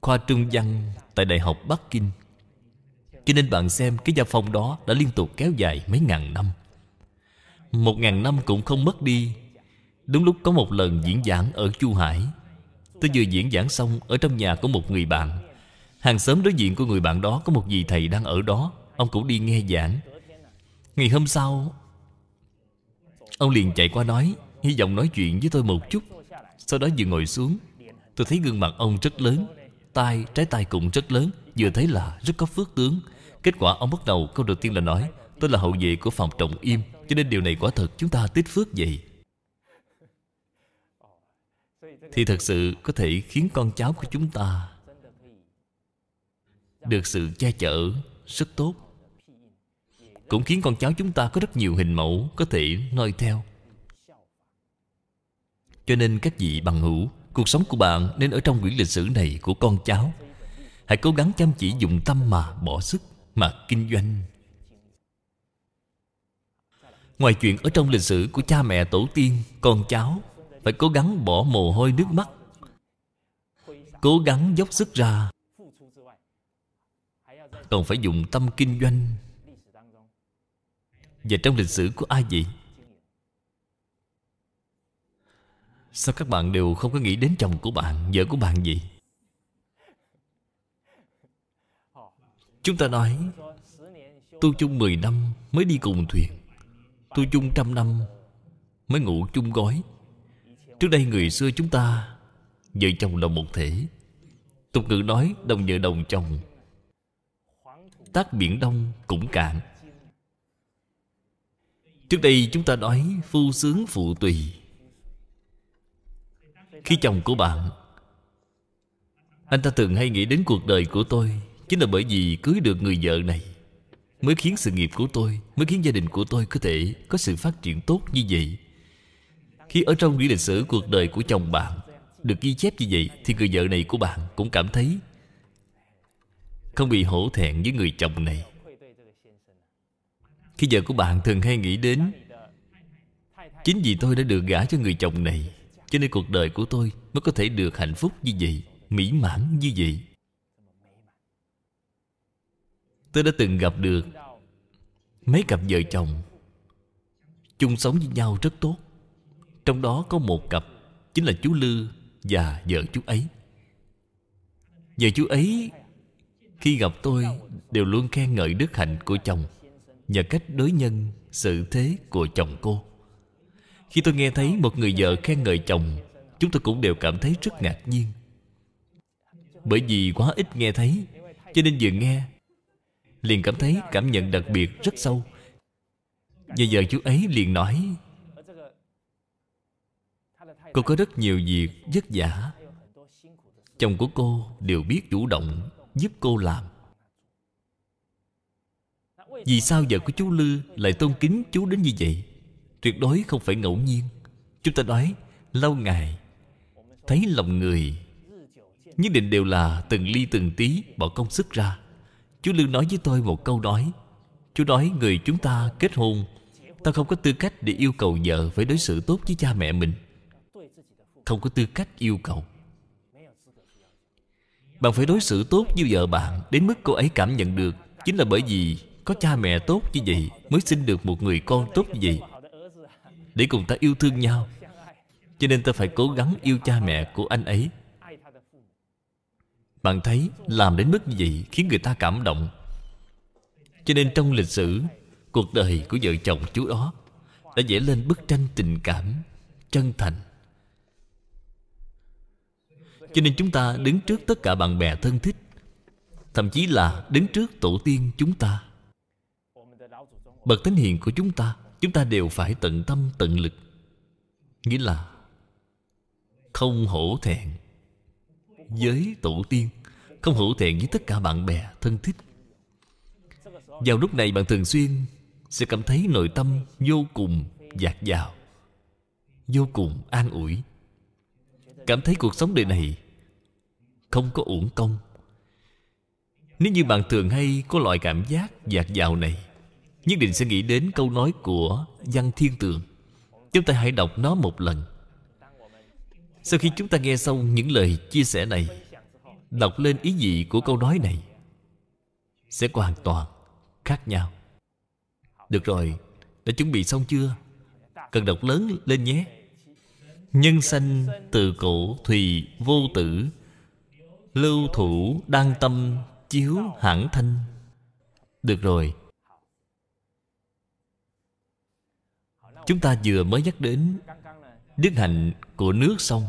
Khoa trung văn tại Đại học Bắc Kinh Cho nên bạn xem cái gia phong đó đã liên tục kéo dài mấy ngàn năm Một ngàn năm cũng không mất đi Đúng lúc có một lần diễn giảng ở Chu Hải Tôi vừa diễn giảng xong Ở trong nhà của một người bạn Hàng xóm đối diện của người bạn đó Có một vị thầy đang ở đó Ông cũng đi nghe giảng Ngày hôm sau Ông liền chạy qua nói Hy vọng nói chuyện với tôi một chút Sau đó vừa ngồi xuống Tôi thấy gương mặt ông rất lớn tay trái tay cũng rất lớn Vừa thấy là rất có phước tướng Kết quả ông bắt đầu câu đầu tiên là nói Tôi là hậu vệ của phòng trọng im Cho nên điều này quả thật chúng ta tích phước vậy Thì thật sự có thể khiến con cháu của chúng ta được sự che chở rất tốt cũng khiến con cháu chúng ta có rất nhiều hình mẫu có thể noi theo cho nên các vị bằng hữu cuộc sống của bạn nên ở trong quyển lịch sử này của con cháu hãy cố gắng chăm chỉ dùng tâm mà bỏ sức mà kinh doanh ngoài chuyện ở trong lịch sử của cha mẹ tổ tiên con cháu phải cố gắng bỏ mồ hôi nước mắt cố gắng dốc sức ra còn phải dùng tâm kinh doanh Và trong lịch sử của ai vậy? Sao các bạn đều không có nghĩ đến chồng của bạn, vợ của bạn vậy? Chúng ta nói Tu chung mười năm mới đi cùng thuyền Tu chung trăm năm Mới ngủ chung gói Trước đây người xưa chúng ta Vợ chồng là một thể Tục ngữ nói đồng vợ đồng chồng tác Biển Đông cũng cạn Trước đây chúng ta nói phu sướng phụ tùy Khi chồng của bạn Anh ta thường hay nghĩ đến cuộc đời của tôi Chính là bởi vì cưới được người vợ này Mới khiến sự nghiệp của tôi Mới khiến gia đình của tôi có thể Có sự phát triển tốt như vậy Khi ở trong quỹ lịch sử cuộc đời của chồng bạn Được ghi chép như vậy Thì người vợ này của bạn cũng cảm thấy không bị hổ thẹn với người chồng này Khi vợ của bạn thường hay nghĩ đến Chính vì tôi đã được gả cho người chồng này Cho nên cuộc đời của tôi Mới có thể được hạnh phúc như vậy Mỹ mãn như vậy Tôi đã từng gặp được Mấy cặp vợ chồng Chung sống với nhau rất tốt Trong đó có một cặp Chính là chú Lư và vợ chú ấy Vợ chú ấy khi gặp tôi Đều luôn khen ngợi đức hạnh của chồng Và cách đối nhân Sự thế của chồng cô Khi tôi nghe thấy một người vợ khen ngợi chồng Chúng tôi cũng đều cảm thấy rất ngạc nhiên Bởi vì quá ít nghe thấy Cho nên vừa nghe Liền cảm thấy cảm nhận đặc biệt rất sâu Và giờ chú ấy liền nói Cô có rất nhiều việc vất vả Chồng của cô đều biết chủ động giúp cô làm vì sao vợ của chú lư lại tôn kính chú đến như vậy tuyệt đối không phải ngẫu nhiên chúng ta nói lâu ngày thấy lòng người nhất định đều là từng ly từng tí bỏ công sức ra chú lư nói với tôi một câu nói chú nói người chúng ta kết hôn ta không có tư cách để yêu cầu vợ phải đối xử tốt với cha mẹ mình không có tư cách yêu cầu bạn phải đối xử tốt như vợ bạn Đến mức cô ấy cảm nhận được Chính là bởi vì có cha mẹ tốt như vậy Mới sinh được một người con tốt như vậy Để cùng ta yêu thương nhau Cho nên ta phải cố gắng yêu cha mẹ của anh ấy Bạn thấy làm đến mức như vậy Khiến người ta cảm động Cho nên trong lịch sử Cuộc đời của vợ chồng chú đó Đã vẽ lên bức tranh tình cảm Chân thành cho nên chúng ta đứng trước tất cả bạn bè thân thích Thậm chí là đứng trước tổ tiên chúng ta Bậc thánh hiền của chúng ta Chúng ta đều phải tận tâm tận lực Nghĩa là Không hổ thẹn Với tổ tiên Không hổ thẹn với tất cả bạn bè thân thích Vào lúc này bạn thường xuyên Sẽ cảm thấy nội tâm vô cùng dạt dào Vô cùng an ủi Cảm thấy cuộc sống đời này không có uổng công nếu như bạn thường hay có loại cảm giác dạt dào này Nhất định sẽ nghĩ đến câu nói của Văn Thiên Tường Chúng ta hãy đọc nó một lần Sau khi chúng ta nghe xong những lời chia sẻ này Đọc lên ý vị của câu nói này Sẽ hoàn toàn khác nhau Được rồi, đã chuẩn bị xong chưa? Cần đọc lớn lên nhé Nhân sanh từ cổ thùy vô tử Lưu thủ đang tâm chiếu hẳn thanh Được rồi Chúng ta vừa mới nhắc đến Đức hạnh của nước sông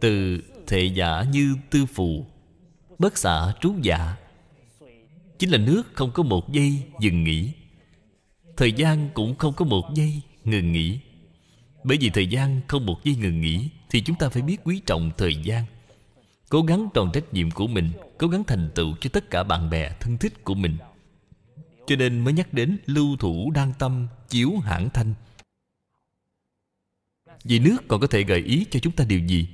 Từ thể giả như tư phụ Bất xả trú giả Chính là nước không có một giây dừng nghỉ Thời gian cũng không có một giây ngừng nghỉ Bởi vì thời gian không một giây ngừng nghỉ thì chúng ta phải biết quý trọng thời gian cố gắng tròn trách nhiệm của mình cố gắng thành tựu cho tất cả bạn bè thân thích của mình cho nên mới nhắc đến lưu thủ đang tâm chiếu hãng thanh vì nước còn có thể gợi ý cho chúng ta điều gì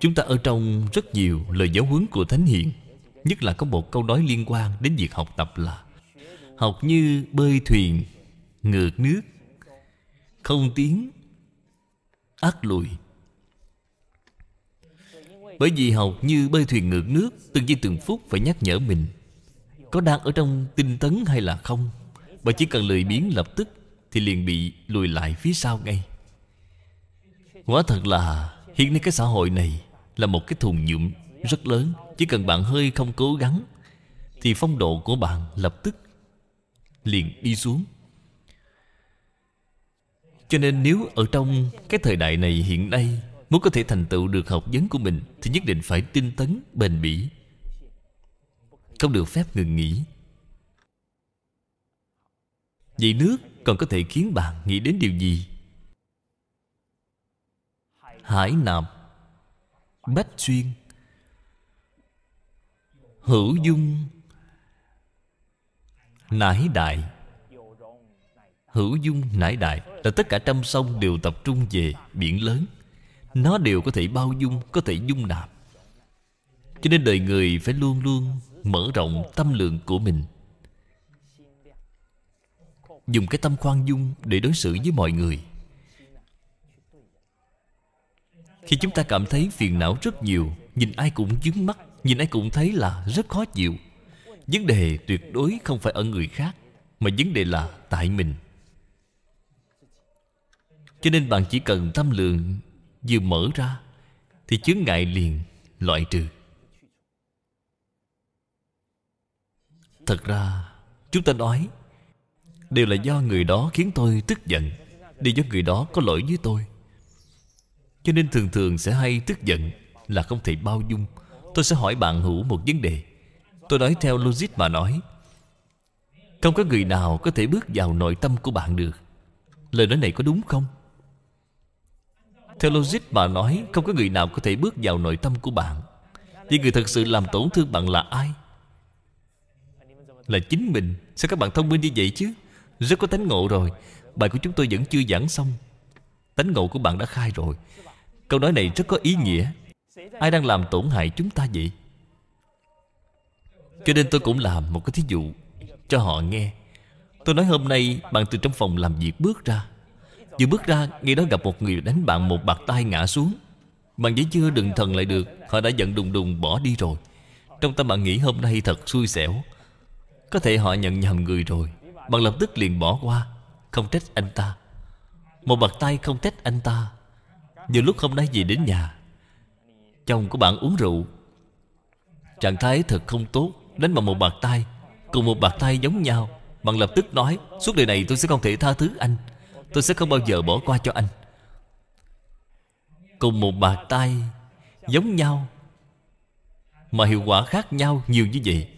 chúng ta ở trong rất nhiều lời giáo huấn của thánh hiền nhất là có một câu nói liên quan đến việc học tập là học như bơi thuyền ngược nước không tiến ác lùi bởi vì hầu như bơi thuyền ngược nước Từng giây từng phút phải nhắc nhở mình Có đang ở trong tinh tấn hay là không Bà chỉ cần lười biếng lập tức Thì liền bị lùi lại phía sau ngay Quả thật là Hiện nay cái xã hội này Là một cái thùng nhụm rất lớn Chỉ cần bạn hơi không cố gắng Thì phong độ của bạn lập tức Liền đi xuống cho nên nếu ở trong cái thời đại này hiện nay Muốn có thể thành tựu được học vấn của mình Thì nhất định phải tinh tấn, bền bỉ Không được phép ngừng nghỉ Vậy nước còn có thể khiến bạn nghĩ đến điều gì Hải nạp Bách xuyên Hữu dung Nải đại hữu dung nãi đại là tất cả trăm sông đều tập trung về biển lớn nó đều có thể bao dung có thể dung nạp cho nên đời người phải luôn luôn mở rộng tâm lượng của mình dùng cái tâm khoan dung để đối xử với mọi người khi chúng ta cảm thấy phiền não rất nhiều nhìn ai cũng dướng mắt nhìn ai cũng thấy là rất khó chịu vấn đề tuyệt đối không phải ở người khác mà vấn đề là tại mình cho nên bạn chỉ cần tâm lượng Vừa mở ra Thì chướng ngại liền loại trừ Thật ra Chúng ta nói Đều là do người đó khiến tôi tức giận Đều do người đó có lỗi với tôi Cho nên thường thường sẽ hay tức giận Là không thể bao dung Tôi sẽ hỏi bạn hữu một vấn đề Tôi nói theo logic mà nói Không có người nào có thể bước vào nội tâm của bạn được Lời nói này có đúng không? Theo logic bà nói Không có người nào có thể bước vào nội tâm của bạn Vì người thật sự làm tổn thương bạn là ai Là chính mình Sao các bạn thông minh như vậy chứ Rất có tánh ngộ rồi Bài của chúng tôi vẫn chưa giảng xong Tánh ngộ của bạn đã khai rồi Câu nói này rất có ý nghĩa Ai đang làm tổn hại chúng ta vậy Cho nên tôi cũng làm một cái thí dụ Cho họ nghe Tôi nói hôm nay bạn từ trong phòng làm việc bước ra Vừa bước ra Ngay đó gặp một người đánh bạn một bạc tay ngã xuống Bạn vẫn chưa đừng thần lại được Họ đã giận đùng đùng bỏ đi rồi Trong tâm bạn nghĩ hôm nay thật xui xẻo Có thể họ nhận nhầm người rồi Bạn lập tức liền bỏ qua Không trách anh ta Một bạc tay không trách anh ta Nhiều lúc hôm nay gì đến nhà Chồng của bạn uống rượu Trạng thái thật không tốt Đánh bằng một bạc tay Cùng một bạc tay giống nhau Bạn lập tức nói Suốt đời này tôi sẽ không thể tha thứ anh Tôi sẽ không bao giờ bỏ qua cho anh Cùng một bàn tay Giống nhau Mà hiệu quả khác nhau nhiều như vậy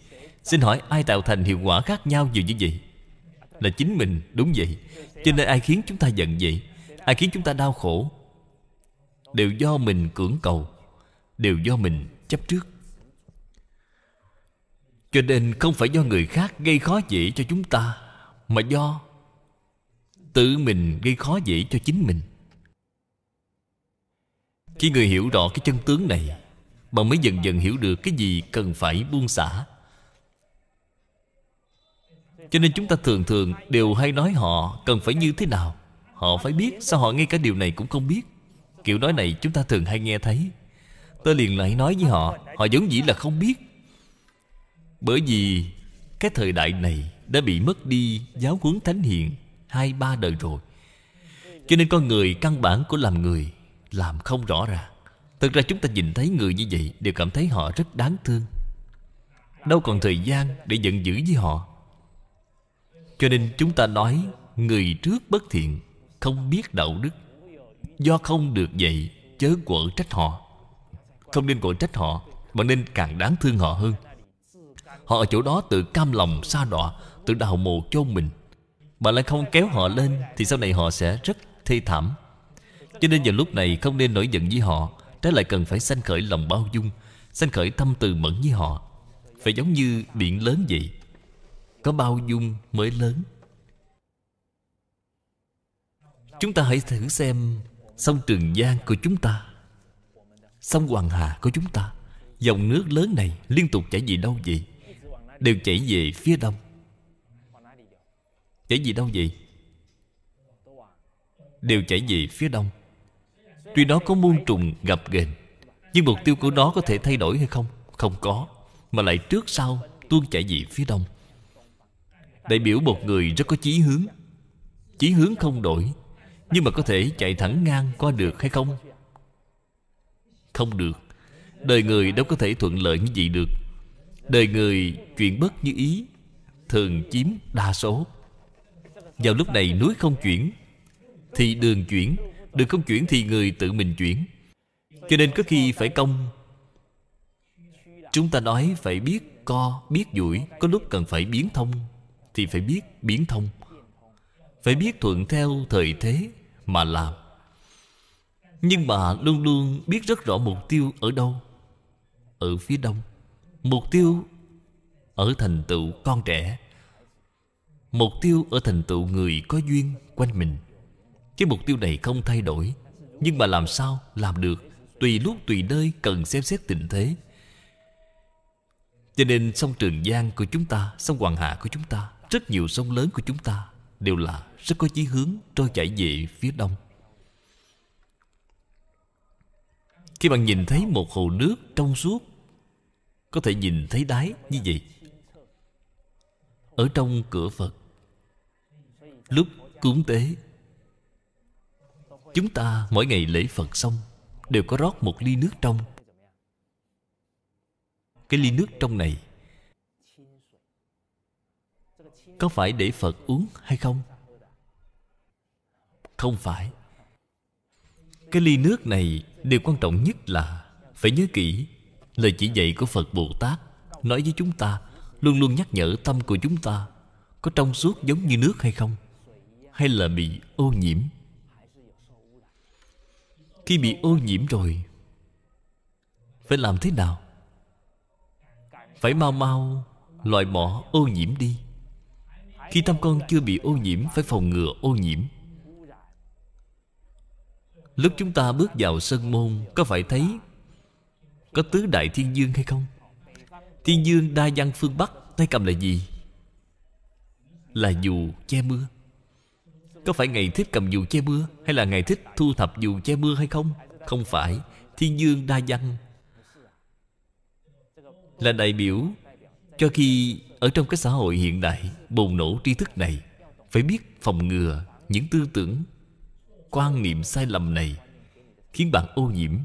Xin hỏi ai tạo thành hiệu quả khác nhau nhiều như vậy Là chính mình đúng vậy Cho nên ai khiến chúng ta giận vậy Ai khiến chúng ta đau khổ Đều do mình cưỡng cầu Đều do mình chấp trước Cho nên không phải do người khác gây khó dễ cho chúng ta Mà do tự mình gây khó dễ cho chính mình khi người hiểu rõ cái chân tướng này bạn mới dần dần hiểu được cái gì cần phải buông xả cho nên chúng ta thường thường đều hay nói họ cần phải như thế nào họ phải biết sao họ ngay cả điều này cũng không biết kiểu nói này chúng ta thường hay nghe thấy tôi liền lại nói với họ họ giống dĩ là không biết bởi vì cái thời đại này đã bị mất đi giáo huấn thánh hiền hai ba đời rồi cho nên con người căn bản của làm người làm không rõ ràng thực ra chúng ta nhìn thấy người như vậy đều cảm thấy họ rất đáng thương đâu còn thời gian để giận dữ với họ cho nên chúng ta nói người trước bất thiện không biết đạo đức do không được dạy chớ quở trách họ không nên quở trách họ mà nên càng đáng thương họ hơn họ ở chỗ đó tự cam lòng xa đọa tự đào mồ chôn mình mà lại không kéo họ lên Thì sau này họ sẽ rất thê thảm Cho nên vào lúc này không nên nổi giận với họ Trái lại cần phải sanh khởi lòng bao dung Sanh khởi tâm từ mẫn với họ Phải giống như biển lớn vậy Có bao dung mới lớn Chúng ta hãy thử xem Sông Trường Giang của chúng ta Sông Hoàng Hà của chúng ta Dòng nước lớn này liên tục chảy về đâu vậy Đều chảy về phía đông Chảy gì đâu vậy Đều chảy về phía đông Tuy nó có muôn trùng gặp ghềnh Nhưng mục tiêu của nó có thể thay đổi hay không Không có Mà lại trước sau tuôn chảy về phía đông Đại biểu một người rất có chí hướng Chí hướng không đổi Nhưng mà có thể chạy thẳng ngang qua được hay không Không được Đời người đâu có thể thuận lợi như vậy được Đời người chuyện bất như ý Thường chiếm đa số vào lúc này núi không chuyển Thì đường chuyển Đường không chuyển thì người tự mình chuyển Cho nên có khi phải công Chúng ta nói phải biết co, biết duỗi Có lúc cần phải biến thông Thì phải biết biến thông Phải biết thuận theo thời thế mà làm Nhưng mà luôn luôn biết rất rõ mục tiêu ở đâu Ở phía đông Mục tiêu ở thành tựu con trẻ Mục tiêu ở thành tựu người có duyên quanh mình Cái mục tiêu này không thay đổi Nhưng mà làm sao làm được Tùy lúc tùy nơi cần xem xét tình thế Cho nên sông Trường Giang của chúng ta Sông Hoàng Hà của chúng ta Rất nhiều sông lớn của chúng ta Đều là rất có chí hướng trôi chảy về phía đông Khi bạn nhìn thấy một hồ nước trong suốt Có thể nhìn thấy đáy như vậy Ở trong cửa Phật lúc cúng tế chúng ta mỗi ngày lễ phật xong đều có rót một ly nước trong cái ly nước trong này có phải để phật uống hay không không phải cái ly nước này điều quan trọng nhất là phải nhớ kỹ lời chỉ dạy của phật bồ tát nói với chúng ta luôn luôn nhắc nhở tâm của chúng ta có trong suốt giống như nước hay không hay là bị ô nhiễm khi bị ô nhiễm rồi phải làm thế nào phải mau mau loại bỏ ô nhiễm đi khi tâm con chưa bị ô nhiễm phải phòng ngừa ô nhiễm lúc chúng ta bước vào sân môn có phải thấy có tứ đại thiên dương hay không thiên dương đa văn phương bắc tay cầm là gì là dù che mưa có phải Ngài thích cầm dù che mưa Hay là Ngài thích thu thập dù che mưa hay không Không phải Thiên dương đa văn Là đại biểu Cho khi ở trong cái xã hội hiện đại Bùng nổ tri thức này Phải biết phòng ngừa những tư tưởng Quan niệm sai lầm này Khiến bạn ô nhiễm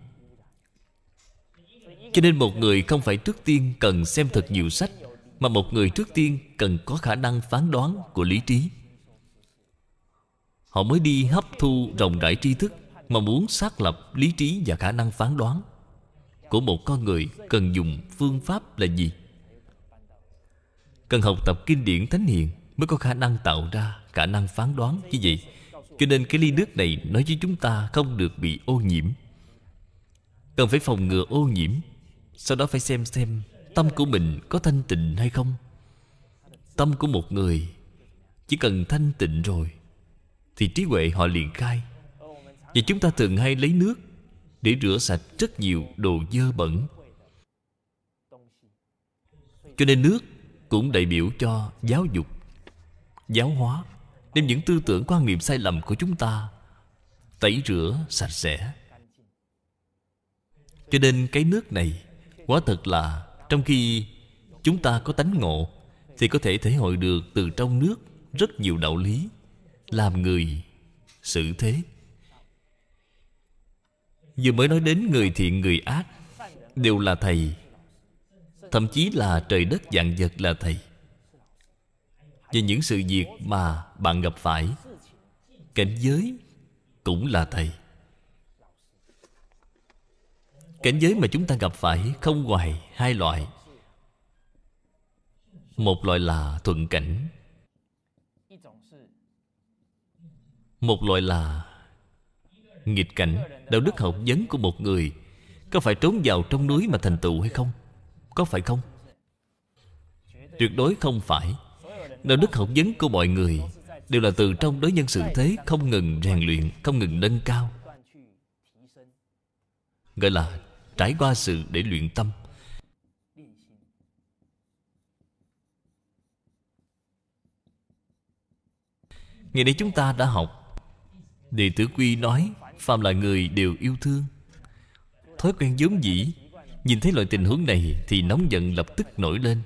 Cho nên một người không phải trước tiên Cần xem thật nhiều sách Mà một người trước tiên cần có khả năng phán đoán của lý trí Họ mới đi hấp thu rộng rãi tri thức Mà muốn xác lập lý trí và khả năng phán đoán Của một con người cần dùng phương pháp là gì? Cần học tập kinh điển thánh hiền Mới có khả năng tạo ra khả năng phán đoán như vậy Cho nên cái ly nước này nói với chúng ta không được bị ô nhiễm Cần phải phòng ngừa ô nhiễm Sau đó phải xem xem tâm của mình có thanh tịnh hay không Tâm của một người Chỉ cần thanh tịnh rồi thì trí huệ họ liền khai và chúng ta thường hay lấy nước để rửa sạch rất nhiều đồ dơ bẩn cho nên nước cũng đại biểu cho giáo dục giáo hóa đem những tư tưởng quan niệm sai lầm của chúng ta tẩy rửa sạch sẽ cho nên cái nước này quả thật là trong khi chúng ta có tánh ngộ thì có thể thể hội được từ trong nước rất nhiều đạo lý làm người xử thế vừa mới nói đến người thiện người ác đều là thầy thậm chí là trời đất dạng vật là thầy và những sự việc mà bạn gặp phải cảnh giới cũng là thầy cảnh giới mà chúng ta gặp phải không ngoài hai loại một loại là thuận cảnh Một loại là Nghịch cảnh Đạo đức học vấn của một người Có phải trốn vào trong núi mà thành tựu hay không Có phải không Tuyệt đối không phải Đạo đức học vấn của mọi người Đều là từ trong đối nhân sự thế Không ngừng rèn luyện Không ngừng nâng cao Gọi là trải qua sự để luyện tâm Ngày nay chúng ta đã học Đệ tử Quy nói Phạm là người đều yêu thương Thói quen giống dĩ Nhìn thấy loại tình huống này Thì nóng giận lập tức nổi lên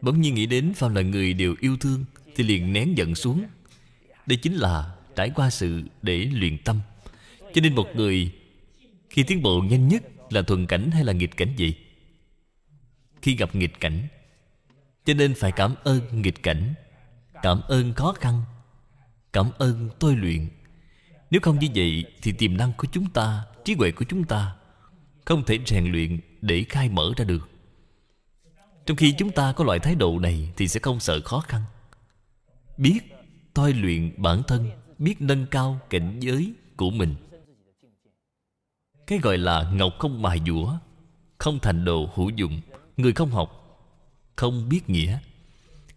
Bỗng nhiên nghĩ đến Phạm là người đều yêu thương Thì liền nén giận xuống Đây chính là trải qua sự để luyện tâm Cho nên một người Khi tiến bộ nhanh nhất Là thuần cảnh hay là nghịch cảnh gì Khi gặp nghịch cảnh Cho nên phải cảm ơn nghịch cảnh Cảm ơn khó khăn Cảm ơn tôi luyện nếu không như vậy Thì tiềm năng của chúng ta Trí huệ của chúng ta Không thể rèn luyện để khai mở ra được Trong khi chúng ta có loại thái độ này Thì sẽ không sợ khó khăn Biết toi luyện bản thân Biết nâng cao cảnh giới của mình Cái gọi là ngọc không mài dũa Không thành đồ hữu dụng Người không học Không biết nghĩa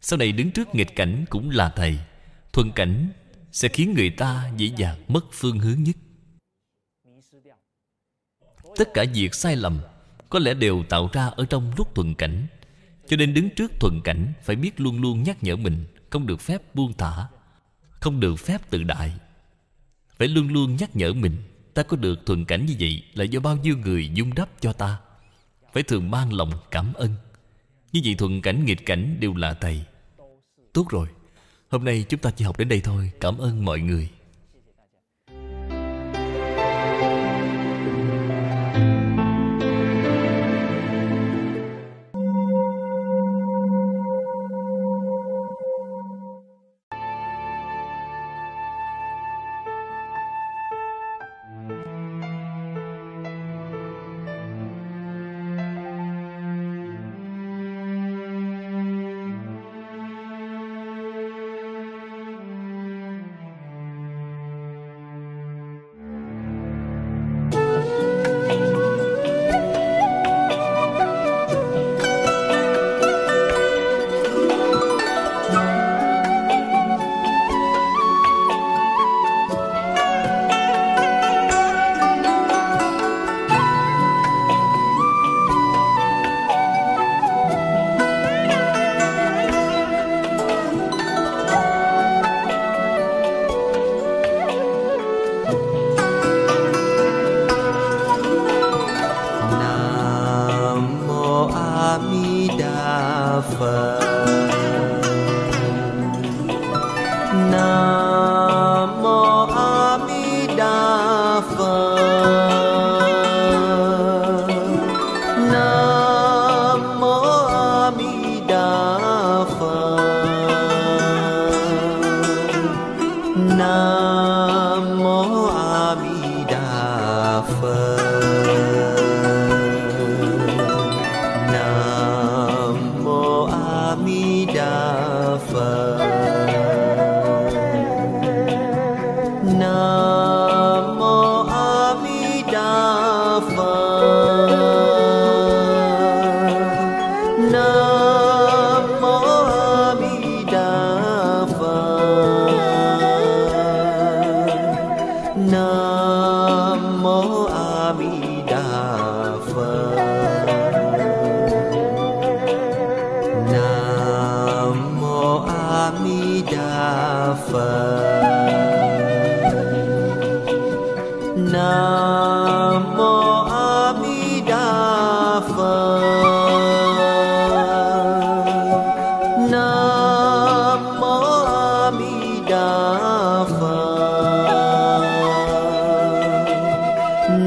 Sau này đứng trước nghịch cảnh cũng là thầy Thuận cảnh sẽ khiến người ta dễ dàng mất phương hướng nhất tất cả việc sai lầm có lẽ đều tạo ra ở trong lúc thuận cảnh cho nên đứng trước thuận cảnh phải biết luôn luôn nhắc nhở mình không được phép buông thả không được phép tự đại phải luôn luôn nhắc nhở mình ta có được thuận cảnh như vậy là do bao nhiêu người dung đắp cho ta phải thường mang lòng cảm ơn như vậy thuận cảnh nghịch cảnh đều là thầy tốt rồi Hôm nay chúng ta chỉ học đến đây thôi Cảm ơn mọi người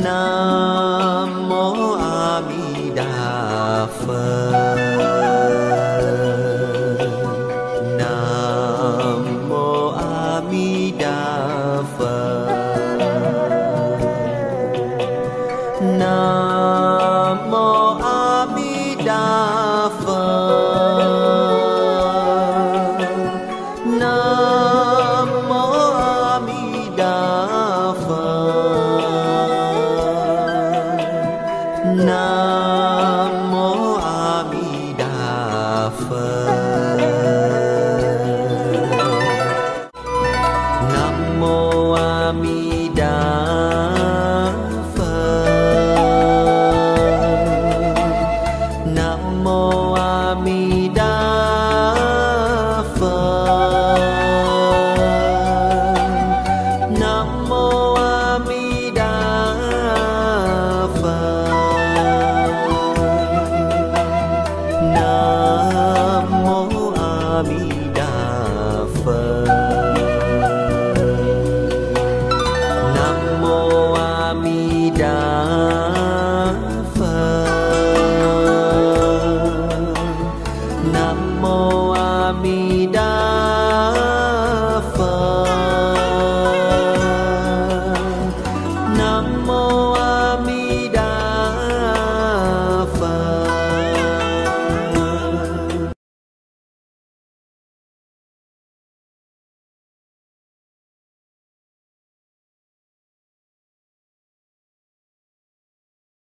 now.